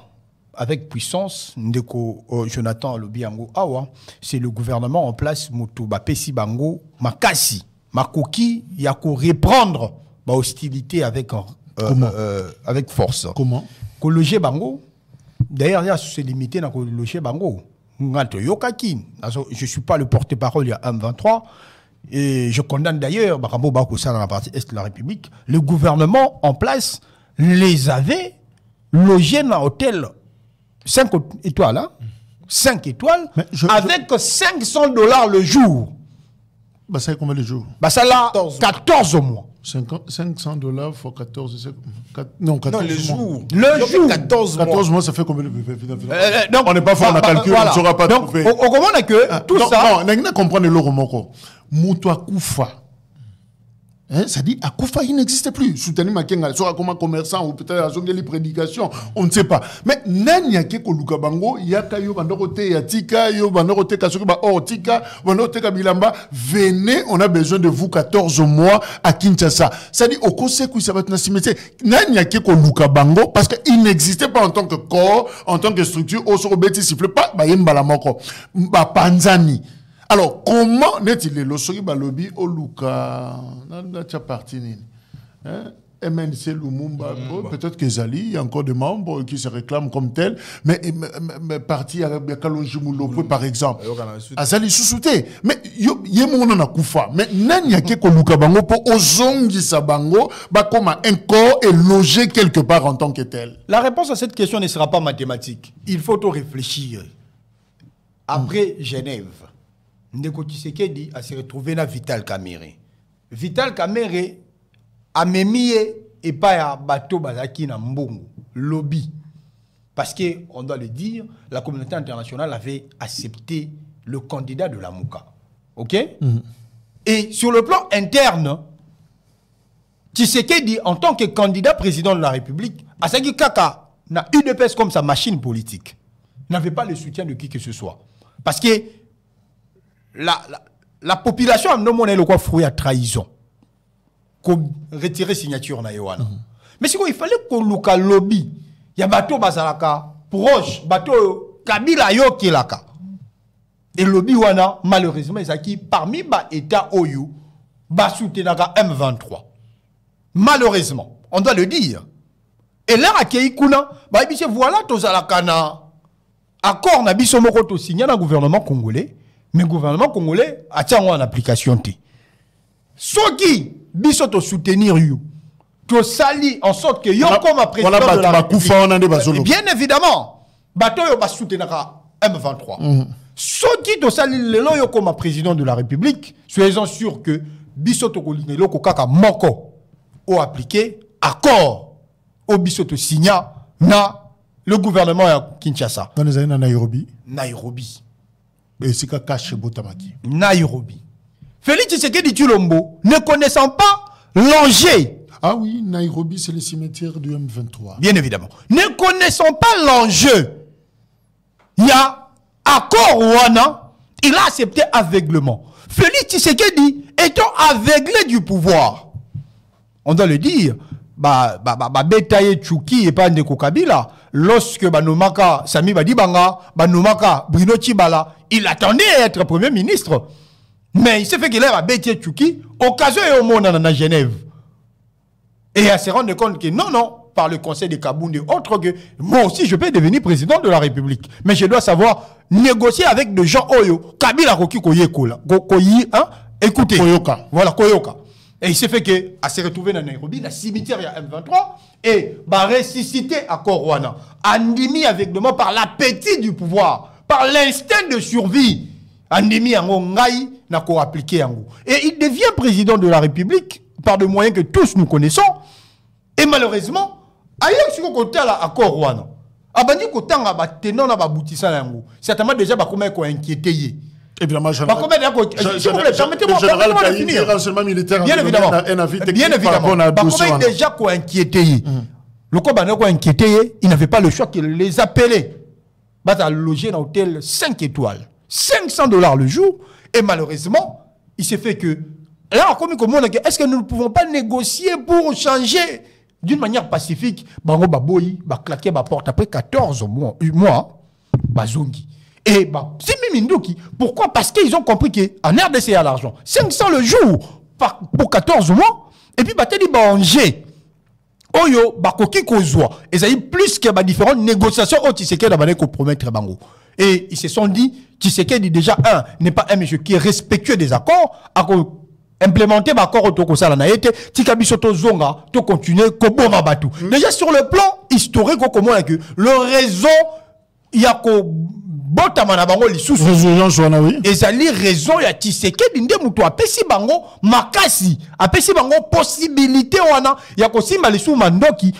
Speaker 3: avec puissance, Ndeko euh, Jonathan Lobiango Awa, c'est le gouvernement en place Moutouba Pessi Bango Makasi, Makoki, Yako reprendre ma hostilité avec, euh, euh, avec force. Comment Kologer Bango, d'ailleurs, se limité dans Kologer Bango. Je ne suis pas le porte-parole, il y a M23. Et je condamne d'ailleurs, dans la partie Est de la République, le gouvernement en place les avait logés dans hôtel 5 étoiles, 5 hein. étoiles,
Speaker 1: avec 500 dollars le jour. Bah, ça combien le jour Bah, ça là, 14 au 500 dollars fois 14, non, 14 mois. le jour. 14 mois. 14 mois, ça fait combien de euh, euh, On n'est pas fort on a bah, bah, calculé, on ne saura pas trouver. On, on comprend que ah, tout ça. Non, on comprend compris le moko. Moutoua Koufa. Hein, ça dit, Akoufa, il n'existe plus. ma Makenga, soit comme un commerçant ou peut-être à Zongeli prédication, on ne sait pas. Mais Nanya Keko Lukabango, Yaka yo bandorote, Yatika yo bandorote, Kasukiba Ortika, bandorote Kabilamba, venez, on a besoin de vous 14 mois à Kinshasa. Ça dit, Okosekou, ça va être pas de Luka Lukabango, parce qu'il n'existait pas en tant que corps, en tant que structure, ne siffle pas, Bayem Balamoko, Panzani. Alors, comment est il le sori balobi au Luka MNC Lumumba, oh, peut-être que Zali, il y a encore des membres qui se réclament comme tel, mais, mais, parti avec Kalonji par exemple. Azali Sousouté. Mais il y a mon Koufa. Mais il y a quelqu'un Luka Bango pour Ozongi Sabango, comme un corps est logé quelque part en tant que tel. La réponse à cette question ne sera pas
Speaker 3: mathématique. Il faut tout réfléchir. Après hmm. Genève, Ndeko dit a se retrouver dans Vital Kamere. Vital Kamere amemi et pas à bato Bazaki na lobby parce que on doit le dire la communauté internationale avait accepté le candidat de la Mouka. OK mhm. Et sur le plan interne dit, en tant que candidat président de la République sagi kaka na UDPS comme sa machine politique n'avait pas le soutien de qui que ce soit parce que la, la, la population quoi fruit à trahison koretire signature na ye mm -hmm. mais sikoyo ifale lobby y a bato oyo bazalaka proche bato euh, qui kabila et lobby wana malheureusement qui parmi baétat oyo basoutenaka m23 malheureusement on doit le dire et Et là, kuna y a voilà tozalaka accord na biso signé Dans le gouvernement congolais mais le gouvernement congolais a tiango en application T. Ceux qui bisoto soutenir you, to sali en sorte que yo comme président de la République. Bien évidemment, bato yo soutenir M23. Ceux mhm. qui to sali le yo comme président de la République, soyez-en sûr que bisoto kolinelo kokaka moko au appliquer accord au bisoto signa na le gouvernement à Kinshasa.
Speaker 1: Dans les années à Nairobi.
Speaker 3: Nairobi
Speaker 1: nairobi félix dit tulombo ne connaissant pas l'enjeu ah oui nairobi c'est le cimetière du m23
Speaker 3: bien évidemment ne connaissant pas l'enjeu il y a accord il a accepté aveuglement félix dit étant aveuglé du pouvoir on doit le dire bah, bah, bah, bah pas kabila lorsque Banoumaka, Sami Badibanga, Banoumaka, Bruno Chibala, il attendait à être Premier ministre. Mais il s'est fait qu'il a bêté Tchouki, occasion et au monde à Genève. Et il s'est rendue compte que non, non, par le conseil de et autre que moi aussi je peux devenir président de la République. Mais je dois savoir négocier avec des gens Oyo, oh Kabila Koki Koyekola, Koyi, hein, écoutez. Koyoka. Voilà, Koyoka. Et il s'est fait que, s'est se dans Nairobi, dans le cimetière, M23, et bah, ressuscité à Corwana. Andimi avec le mot par l'appétit du pouvoir, par l'instinct de survie. Andimi en ngai, n'a qu'à appliquer yango. Et il devient président de la République par des moyens que tous nous connaissons. Et malheureusement, ailleurs sur le à Corwana, abandi kotanga ba na ba en Certainement déjà ba comment Évidemment, général, bah, combien
Speaker 1: d'accord S'il vous plaît, permettez-moi permettez de finir. Le renseignement militaire bien évidemment. Un avis bien évidemment. Par déjà
Speaker 3: quoi inquiété mhm. Le combat n'a inquiété, il n'avait pas le choix qu'il les appelait Bah, a logé dans l'hôtel 5 étoiles, 500 dollars le jour, et malheureusement, il s'est fait que. Là, comme on a est-ce que nous ne pouvons pas négocier pour changer d'une manière pacifique Bango a va claquer ma porte après 14 mois, mois hein, bah, zongi. Et eh bah, ben, c'est Miminduki. Pourquoi Parce qu'ils ont compris qu'en RDC, il y a l'argent. 500 le jour pour 14 mois. Et puis, bah, t'as dit, bah, Angers. Oyo, bah, koki kozwa. Et ça y plus que bah, différentes négociations. Oh, tu sais qu'elle a compromettre Bango. Et ils se sont dit, dit déjà, un, n'est pas un monsieur qui est respectueux des accords, à implémenter l'accord bah, autokosala na été, tikabiso to zonga, tout continuer, hmm. Déjà sur le plan historique, on ce que le réseau, il y a ko botama na bango lisusu résurgence wana oui il raison ya tisekedi nde moto apesi bango makasi apesi bango possibilité wana ya kosimba lisusu mandoki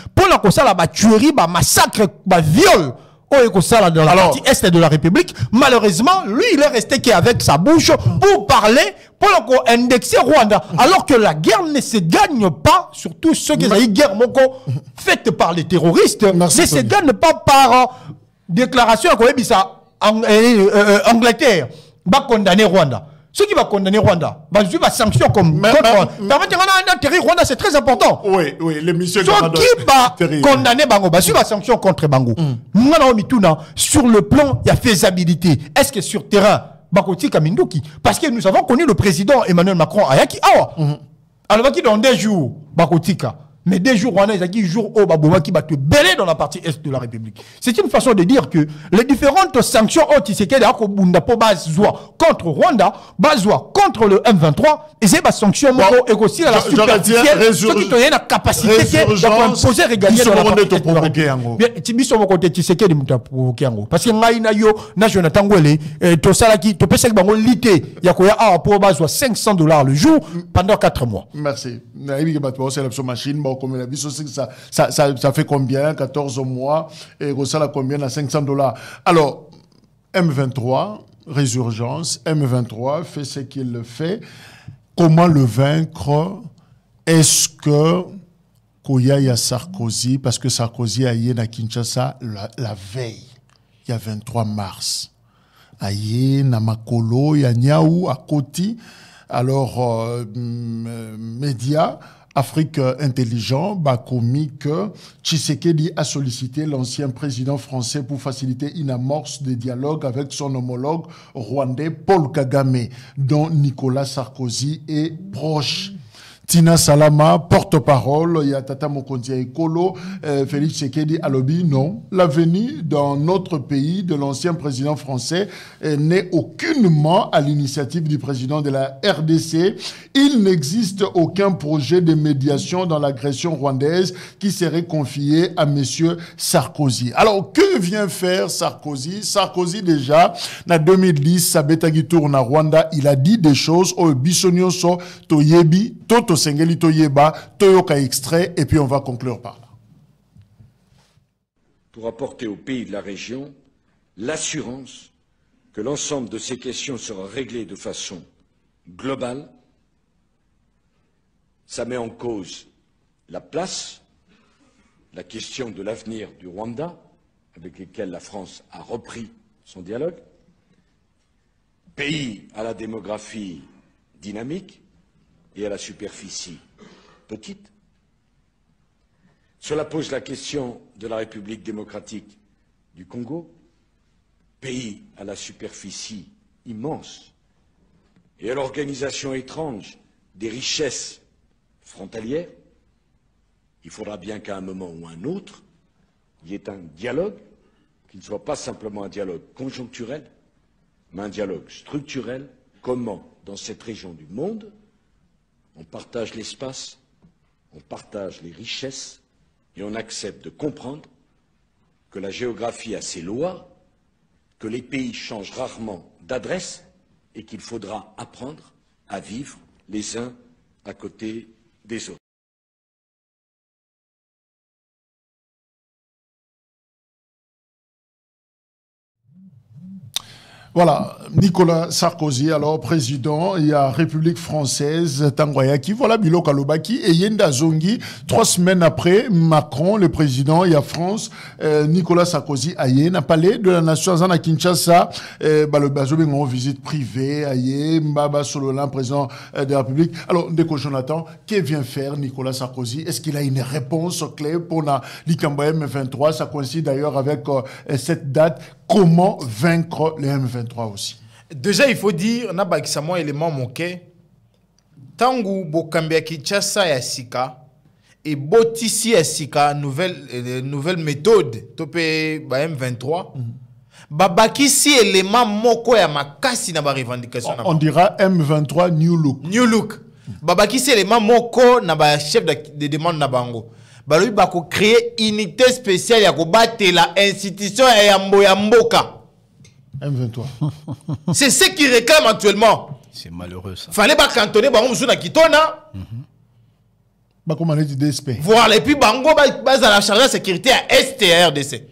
Speaker 3: tuerie, ba massacre, ba viol baviole oyo ekosala dans la partie est de la république malheureusement lui il est resté qu'avec sa bouche pour parler pour le indexer rwanda alors que la guerre ne se gagne pas surtout ceux qui ont une guerre moko faite par les terroristes ne se gagne pas par euh, déclaration ya ça eh, euh, euh, Angleterre va condamner Rwanda. Ceux qui vont condamner Rwanda, va suivre la sanction comme contre Rwanda. Rwanda, c'est très important. Oui, oui, les missions Ceux qui va condamner Bango, va la sanction contre Bango. Mm. Sur le plan, il y a faisabilité. Est-ce que sur terrain, Bakoti Kaminduki, parce que nous avons connu le président Emmanuel Macron Ayaki Awa. Mm-hmm. Alors, qui dans deux jours, Bakotika. Mais des jours on a dit jour au oh, Babouma qui va te bêler dans la partie est de la République. C'est une façon de dire que les différentes sanctions contre Rwanda, Bazoua contre le M23, et c'est ma sanction moro bah, et aussi à la superficielle, hein, Ce qui ont la capacité d'imposer et gagner dans la partie est de la République. tu moko te Tshisekedi mouta provoqué yango. Parce que ngai na yo, na Jonathan Gwele, euh,
Speaker 1: to salaki, to pesek bango
Speaker 3: lité, ya koya a pour Bazoua 500 dollars le jour pendant 4 mois.
Speaker 1: Merci. Naïbi Gabatouan, c'est l'option machine, la ça, ça, ça, fait combien 14 mois et la combien à 500 dollars alors M23 résurgence M23 fait ce qu'il le fait comment le vaincre est-ce que Koya y Sarkozy parce que Sarkozy a yé à Kinshasa la, veille il y a 23 mars Aïe, na makolo ya nyau Koti alors euh, euh, Média médias Afrique intelligent, commis que Tshisekedi a sollicité l'ancien président français pour faciliter une amorce de dialogue avec son homologue rwandais Paul Kagame, dont Nicolas Sarkozy est proche. Tina Salama, porte-parole, il y a Tata Mokondia Ekolo, euh, Félix Tshisekedi Alobi. Non, l'avenir dans notre pays de l'ancien président français euh, n'est aucunement à l'initiative du président de la RDC. Il n'existe aucun projet de médiation dans l'agression rwandaise qui serait confié à Monsieur Sarkozy. Alors, que vient faire Sarkozy Sarkozy, déjà, en 2010, Sabeta tourne à Rwanda, il a dit des choses au oh, Bisonioso, Toyebi, Toto extrait et puis on va conclure par là.
Speaker 6: Pour apporter aux pays de la région l'assurance que l'ensemble de ces questions sera réglé de façon globale, ça met en cause la place, la question de l'avenir du Rwanda, avec lequel la France a repris son dialogue, pays à la démographie dynamique, et à la superficie petite. Cela pose la question de la République démocratique du Congo, pays à la superficie immense et à l'organisation étrange des richesses frontalières. Il faudra bien qu'à un moment ou à un autre, il y ait un dialogue qui ne soit pas simplement un dialogue conjoncturel, mais un dialogue structurel, comment, dans cette région du monde, on partage l'espace, on partage les richesses et on accepte de comprendre que la géographie a ses lois, que les pays changent rarement d'adresse et qu'il faudra apprendre à vivre les uns à côté des autres. Voilà,
Speaker 1: Nicolas Sarkozy, alors président, il y a République française, Tangoyaki, voilà Bilo Kalobaki et Yenda Zongi. Trois semaines après, Macron, le président, de y France, euh, Nicolas Sarkozy, a n'a palais de la nation, à Kinshasa, euh, bah, le en visite privée, aïe, Mbaba Sololan, président euh, de la République. Alors, Ndeko Jonathan, que vient faire Nicolas Sarkozy Est-ce qu'il a une réponse clé pour la M23 Ça coïncide d'ailleurs avec cette date. Comment vaincre le M23 aussi Déjà il faut dire na pas mwa élément moke tangu bokambi
Speaker 2: ya Kinshasa ya et ebotisi ya sika nouvelle euh, nouvelle méthode topé M23 mhm. Babaki si élément moko ya makasi na revendication.
Speaker 1: on, on dira M23 new look new look
Speaker 2: Babaki si élément moko na chef de demande na bango bako créer unité spéciale ya la institution ya yambo ya mboka M23. C'est ce qu'ils réclament actuellement.
Speaker 1: C'est malheureux
Speaker 2: ça. Fallait pas cantonner bango musu na kitona.
Speaker 1: Ba dit
Speaker 2: Voilà et puis bango base à la charge de sécurité à STRDC.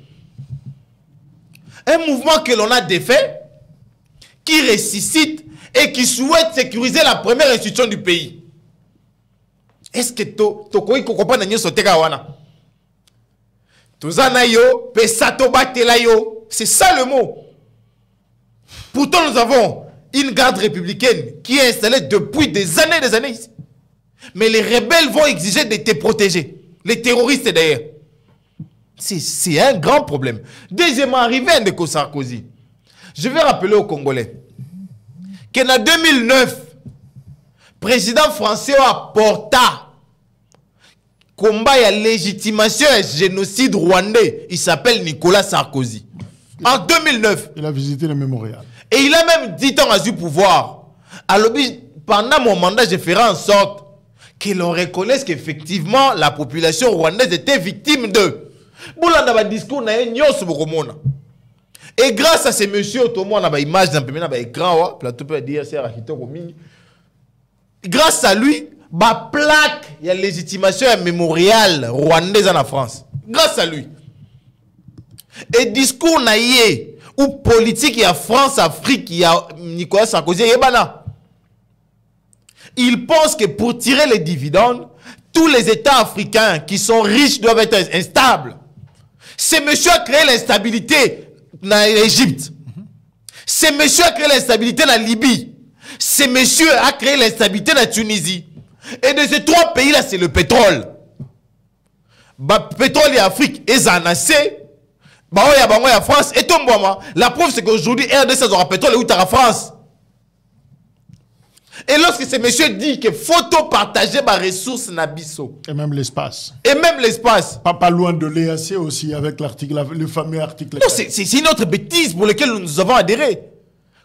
Speaker 2: Un mouvement que l'on a défait qui ressuscite et qui souhaite sécuriser la première institution du pays. Est-ce que to tokoyi kokopa na tu as wana? Tozana de pesa to batela yo, c'est ça le mot. Pourtant, nous avons une garde républicaine qui est installée depuis des années des années Mais les rebelles vont exiger de protégés, Les terroristes d'ailleurs. C'est un grand problème. Deuxièmement, arrivé à Ndeko Sarkozy, je vais rappeler aux Congolais qu'en 2009, le président français a porté combat à légitimation et génocide rwandais. Il s'appelle Nicolas Sarkozy. En 2009. Il a visité le mémorial. Et il a même dit tant à du pouvoir. À pendant mon mandat, je ferai en sorte que l'on reconnaisse qu'effectivement, la population rwandaise était victime d'eux. Boulanda ba discours na nyos Et grâce à ces messieurs, tout a une image d'un peu, a grand, plateau peut dire, c'est Grâce à lui, ba plaque, il y a légitimation et mémorial rwandaise en France. Grâce à lui. Et discours naïe, ou politique il y a France Afrique il y a Nicolas Sarkozy là. il pense que pour tirer les dividendes tous les États africains qui sont riches doivent être instables Ces monsieur a créé l'instabilité dans l'Égypte Ces monsieur a créé l'instabilité dans la Libye Ces monsieur a créé l'instabilité dans la Tunisie et de ces trois pays là c'est le pétrole bah, pétrole et Afrique ils en assez bah ouais, bah ouais, France et tombe moi. La preuve c'est qu'aujourd'hui RDC aura pétrole et où la France. Et lorsque ce monsieur dit que photo partager
Speaker 1: ma ressource Nabiso. Et même l'espace. Et même l'espace. Pas, pas loin de l'EAC aussi avec l'article, le fameux article. Non, c'est une autre bêtise pour laquelle nous avons adhéré.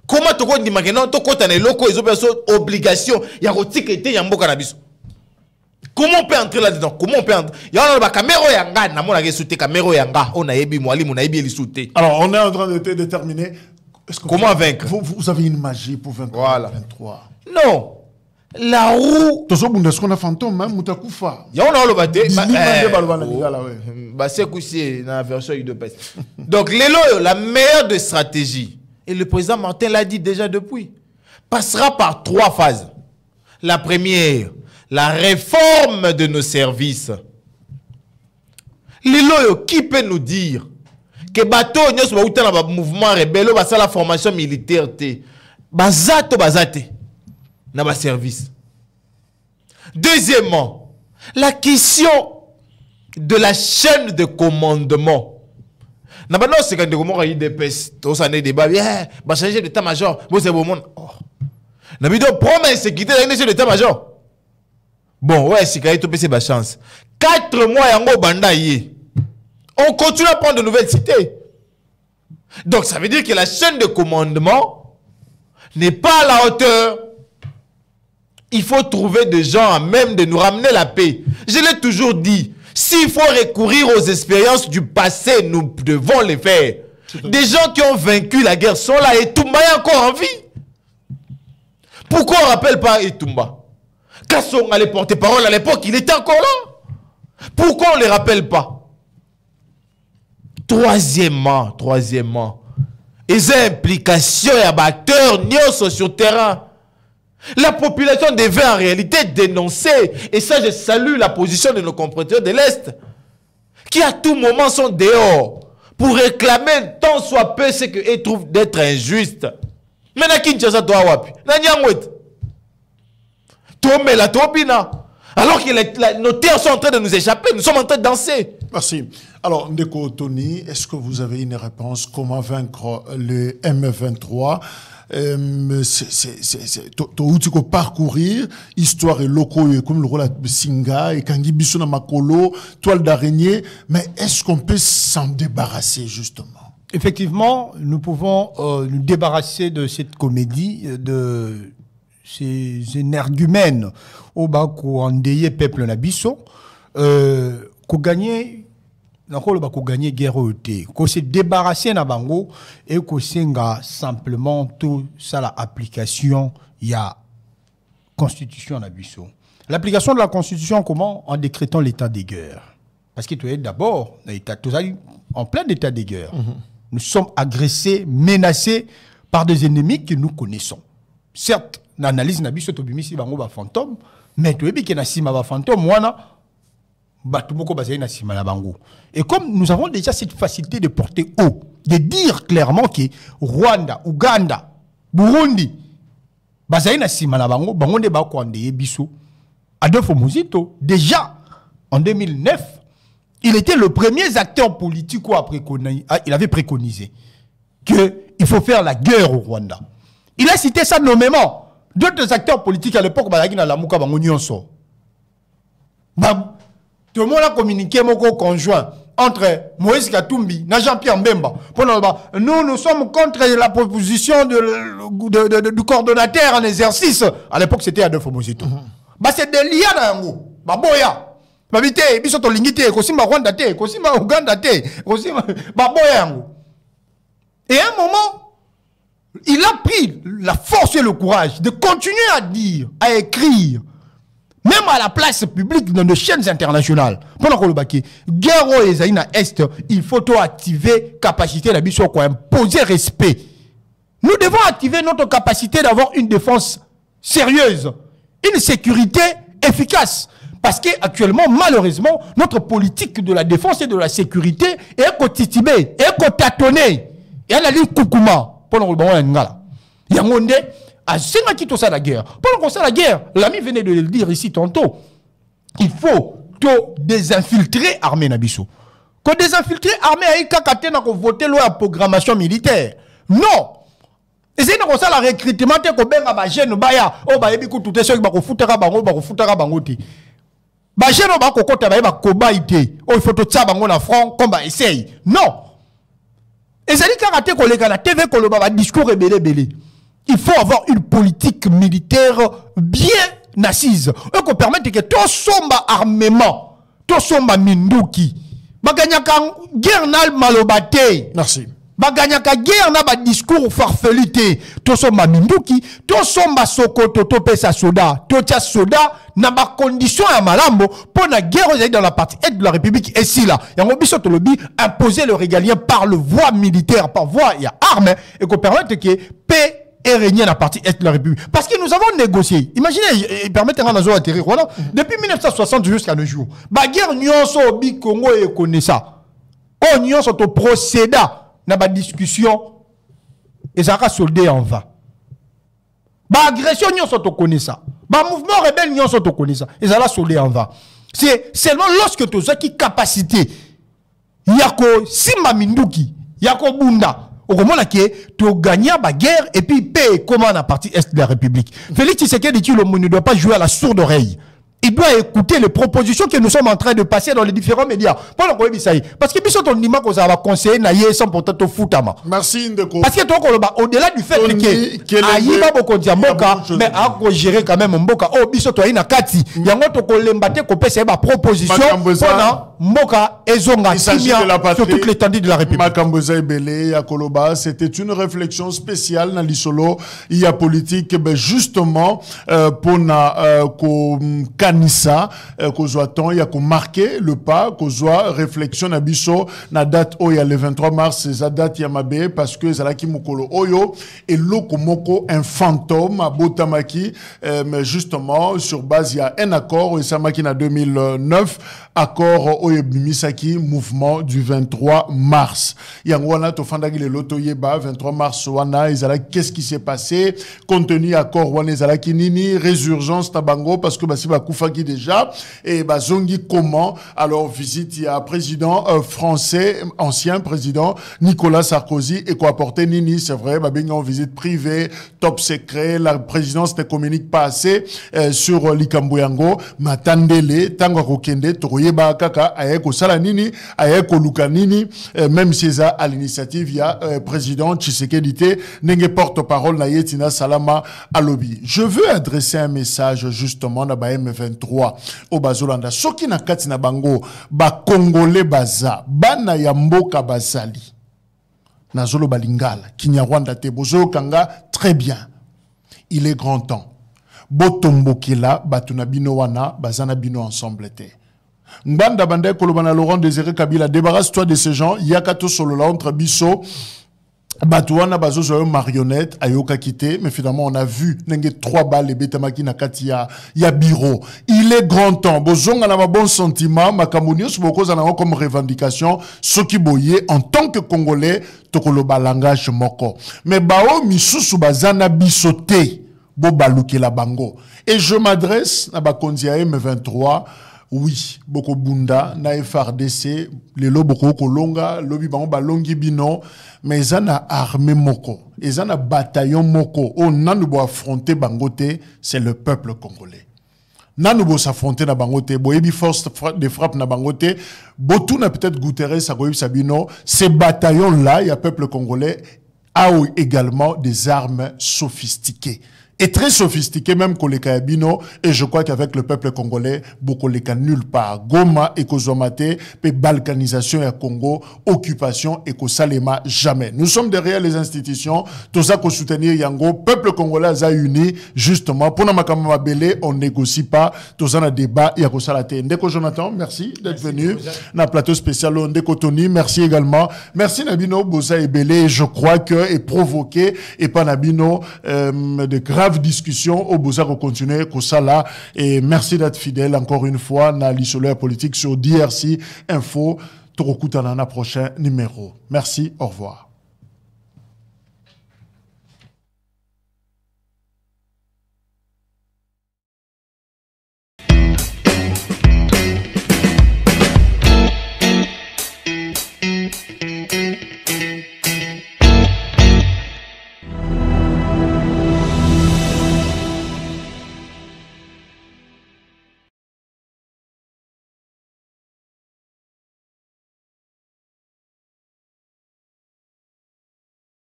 Speaker 2: Comment tu as dit que tu as une obligation, il y a un comment on peut entrer là-dedans comment on peut entrer yana ba camero yanga na mona ke souté camero yanga on oh, a yebi mwalimu na yebi souté alors on est en train de
Speaker 1: déterminer comment vous, vaincre vous, vous, avez une magie pour vaincre voilà 23 non la roue est-ce qu'on a fantôme Il hein? y a un moto akufa
Speaker 2: yango naoloba te basekusi na version udps donc lelo la meilleure de stratégie et le président martin l'a dit déjà depuis passera par trois phases la première la réforme de nos services. Lilo, qui peut nous dire que bateau nyos dans un mouvement rebelle ba la formation militaire te bazato bazate na le service. Deuxièmement, la question de la chaîne de commandement. Na ba c'est quand des il dépêche tout ça des débats, bien, eh, ba changer d'état-major, bon c'est bon monde. Na bido promesse quitter l'état-major bon ouais, oyo esika c'est ma chance. Quatre mois yango encore on continue à prendre de nouvelles cités donc ça veut dire que la chaîne de commandement n'est pas à la hauteur il faut trouver des gens à même de nous ramener la paix je l'ai toujours dit s'il faut recourir aux expériences du passé nous devons les faire des gens qui ont vaincu la guerre sont là et Toumba est encore en vie pourquoi on rappelle pas Etumba Kassonga, les porte-parole à l'époque, il était encore là. Pourquoi on ne les rappelle pas Troisièmement, troisièmement, les implications abatteurs et sont sur terrain. La population devait en réalité dénoncer, et ça je salue la position de nos compatriotes de l'Est, qui à tout moment sont dehors pour réclamer tant soit peu ce qu'ils trouvent d'être injuste. Mais la tobina
Speaker 1: alors que les, nos terres sont en train de nous échapper, nous sommes en train de danser. Merci. Alors, Ndeko Tony, est-ce que vous avez une réponse Comment vaincre le M23 euh, peut parcourir histoire comme le rôle de singa et dit makolo toile d'araignée mais est-ce qu'on peut s'en débarrasser justement Effectivement, nous pouvons
Speaker 3: euh, nous débarrasser de cette comédie euh, de ces énergumènes au bas le peuple na biso euh ko gagner nakoloba ko guerre au té ko se débarrasser et ko senga simplement tout ça la application a constitution en l'application de la constitution comment en décrétant l'état de guerre. parce que tu es d'abord en plein état de guerre. Mm-hmm. nous sommes agressés menacés par des ennemis que nous connaissons certes na analyse na biso tobimisi bango bafantôme mais toyebi ke na ba fantôme wana bato moko bazali na nsima na bango et comme nous avons déjà cette facilité de porter haut de dire clairement que rwanda uganda burundi bazali na nsima na bango bango nde ba ye biso adolfo mozito déjà en 2009 il était le premier acteur politique après il avait préconisé que il faut faire la guerre au Rwanda. Il a cité ça nommément D'autres acteurs politiques à l'époque, ils dans la mouka bango nyonso. Bam. Tout le monde a communiqué mon conjoint entre Moïse Katumbi et Jean-Pierre Mbemba. Nous, nous sommes contre la proposition de, du coordonnateur en exercice. À l'époque, c'était Adolfo Mosito. Mm -hmm. bah, c'est des liens dans yango. Bah, boya. Bah, vite, biso to lingite, kosimba Rwanda te, kosimba Uganda te, kosimba, bah, boya yango. Et à un moment, il a pris la force et le courage de continuer à dire, à écrire, même à la place publique dans nos chaînes internationales. Pendant que le guerre Est, il faut activer capacité d'habitude, quoi, imposer respect. Nous devons activer notre capacité d'avoir une défense sérieuse, une sécurité efficace. Parce qu'actuellement, malheureusement, notre politique de la défense et de la sécurité est cotitibée, est cotatonnée. Et elle a dit Koukouma mpona kolobango ya ngala à qui nde ça la guerre mpona la guerre lami venait de le dire ici tantôt il faut to désinfiltrer armée na biso désinfiltrer armée ayei kaka te na kovote loi ya programmation militaire non Et c'est ezali ça kosala recrutement te kobenga bajeune baya oyo oh, bayebi kutu te soki bakofutaka bango ba ko bakofutaka bango te bajeune oyo bakokota bayeba kobai te oh, faut ifo ça bango na front komba essaye. non ezali kaka te koleka la tv koloba badiscours ebelebele il faut avoir une politique militaire bien assise que ke somba armement tosomba minduki bakanyaka guerre na maloba te merci baganyaka guerre na ba discours farfelu te tosomba minduki somba sokoto pesa soda tia soda na condition à malambo pour la guerre dans la partie est de la république et si esila yango biso tolobi imposer le régalien par le voie militaire par voie ya arme permette que paix et régner la partie est de la République. Parce que nous avons négocié. Imaginez, eh, permettez-moi d'en atterrir. Voilà. Mm. Depuis 1960 jusqu'à nos jours, la guerre pas obi Congo et connaît ça. On oh, a pas au procédat la discussion, et ça soldé en va. La agression, nous sommes ça. mouvement rebelle, nous ça. Et en va. C'est seulement lorsque tu as qui capacité, yako sima minduki, yako bunda, au moment là tu gagné la guerre et puis paye comment la partie est de la République. Félix dit tu le ne doit pas jouer à la sourde oreille il doit écouter les propositions que nous sommes en train de passer dans les différents médias. Voilà qu'on ça Parce que biso ton nima ça va conseiller na yé sans pourtant au foutama. Merci Ndeko. Parce que toi au-delà du fait que ayiba Boko Moka, mais a gérer quand même mboka oh biso toi ina kati mm. yango to ko lembaté ko pesa ba proposition pona Moka, ezonga bien sur toute
Speaker 1: l'étendue de la République. Makamboza Ebele ya Koloba, c'était une réflexion spéciale na lisolo a politique ben justement euh, pona euh, ko kan eh, qu'on y temps qu'on marqué le pas soit réflexion na biso na date oh, y ya le 23 mars c'est la date ya Mabé, parce que Zalaki mokolo oyo oh, Loko moko un fantôme Boutamaki eh, mais justement sur base il y a un accord oyo Samaki, na 2009 accord oyo oh, misaki mouvement du 23 mars a wana le Loto Yeba, 23 mars wana Zala, qu'est-ce qui s'est passé compte tenu accord wana Zalaki nini résurgence Tabango, parce que bah, c'est beaucoup qui déjà et bah zongi comment alors visite il y a président euh, français ancien président Nicolas Sarkozy et quoi apporter Nini c'est vrai bah bien en visite privée top secret la présidence ne communique pas assez euh, sur euh, likambuyango matandele tango kokende tokoyeba kaka ayeko sala nini ayeko luka nini même si ça à l'initiative il y a président Tshisekedi n'enge porte-parole na yetina salama alobi je veux adresser un message justement à M23 2023 au bazolanda soki na kati na Ba bakongole baza bana ya mboka bazali Nazolo Balingala, kinyarwanda te Kanga, très bien il est grand temps botombo kila na bino wana baza ensemble te ngbanda Kolobana laurent désiré kabila débarrasse toi de ces gens Yakato tosolola entre biso Batouana Bazo sur une marionnette, Ayoka Kité, mais finalement on a vu Nenge trois balles et Betamaki y'a Yabiro. Il est grand temps. Bozonga n'a un bon sentiment, ma Bokoza n'a comme revendication, ce qui boyé en tant que Congolais, Tokoloba langage moko. Mais Bao Misusu Bazana Bisoté, la Bango. Et je m'adresse à Bakondia M23, oui boko bunda na FRDC lelo loboko kolonga lobi bango balongi bino mais zana na moko ezana na bataillon moko On oh, nanu boaffronte bango te c'est le peuple congolais nanu s'affronter na bango te boyebi force de frappe na bango tout n'a peut-être guterres akoyebisa Sabino, ces bataillons là y ya peuple congolais a également des armes sophistiquées est très sophistiqué, même les Kabino et je crois qu'avec le peuple congolais, beaucoup cas nulle part. Goma et Kozomate, balkanisation et Congo, occupation et Salema jamais. Nous sommes derrière les institutions, tout ça pour soutenir Yango, peuple congolais a uni, justement, pour Namakama Bele, on négocie pas, tout ça un débat, Yako Dès que Jonathan, merci d'être venu. le plateau spécial, Ndeko Tony, merci également. Merci Nabino, Bosa et Belé je crois que, est provoqué, et pas Nabino, euh, de graves discussion au Bosa qu'on continue Kosala et merci d'être fidèle encore une fois na l'isolaire politique sur DRC Info un prochain numéro merci au revoir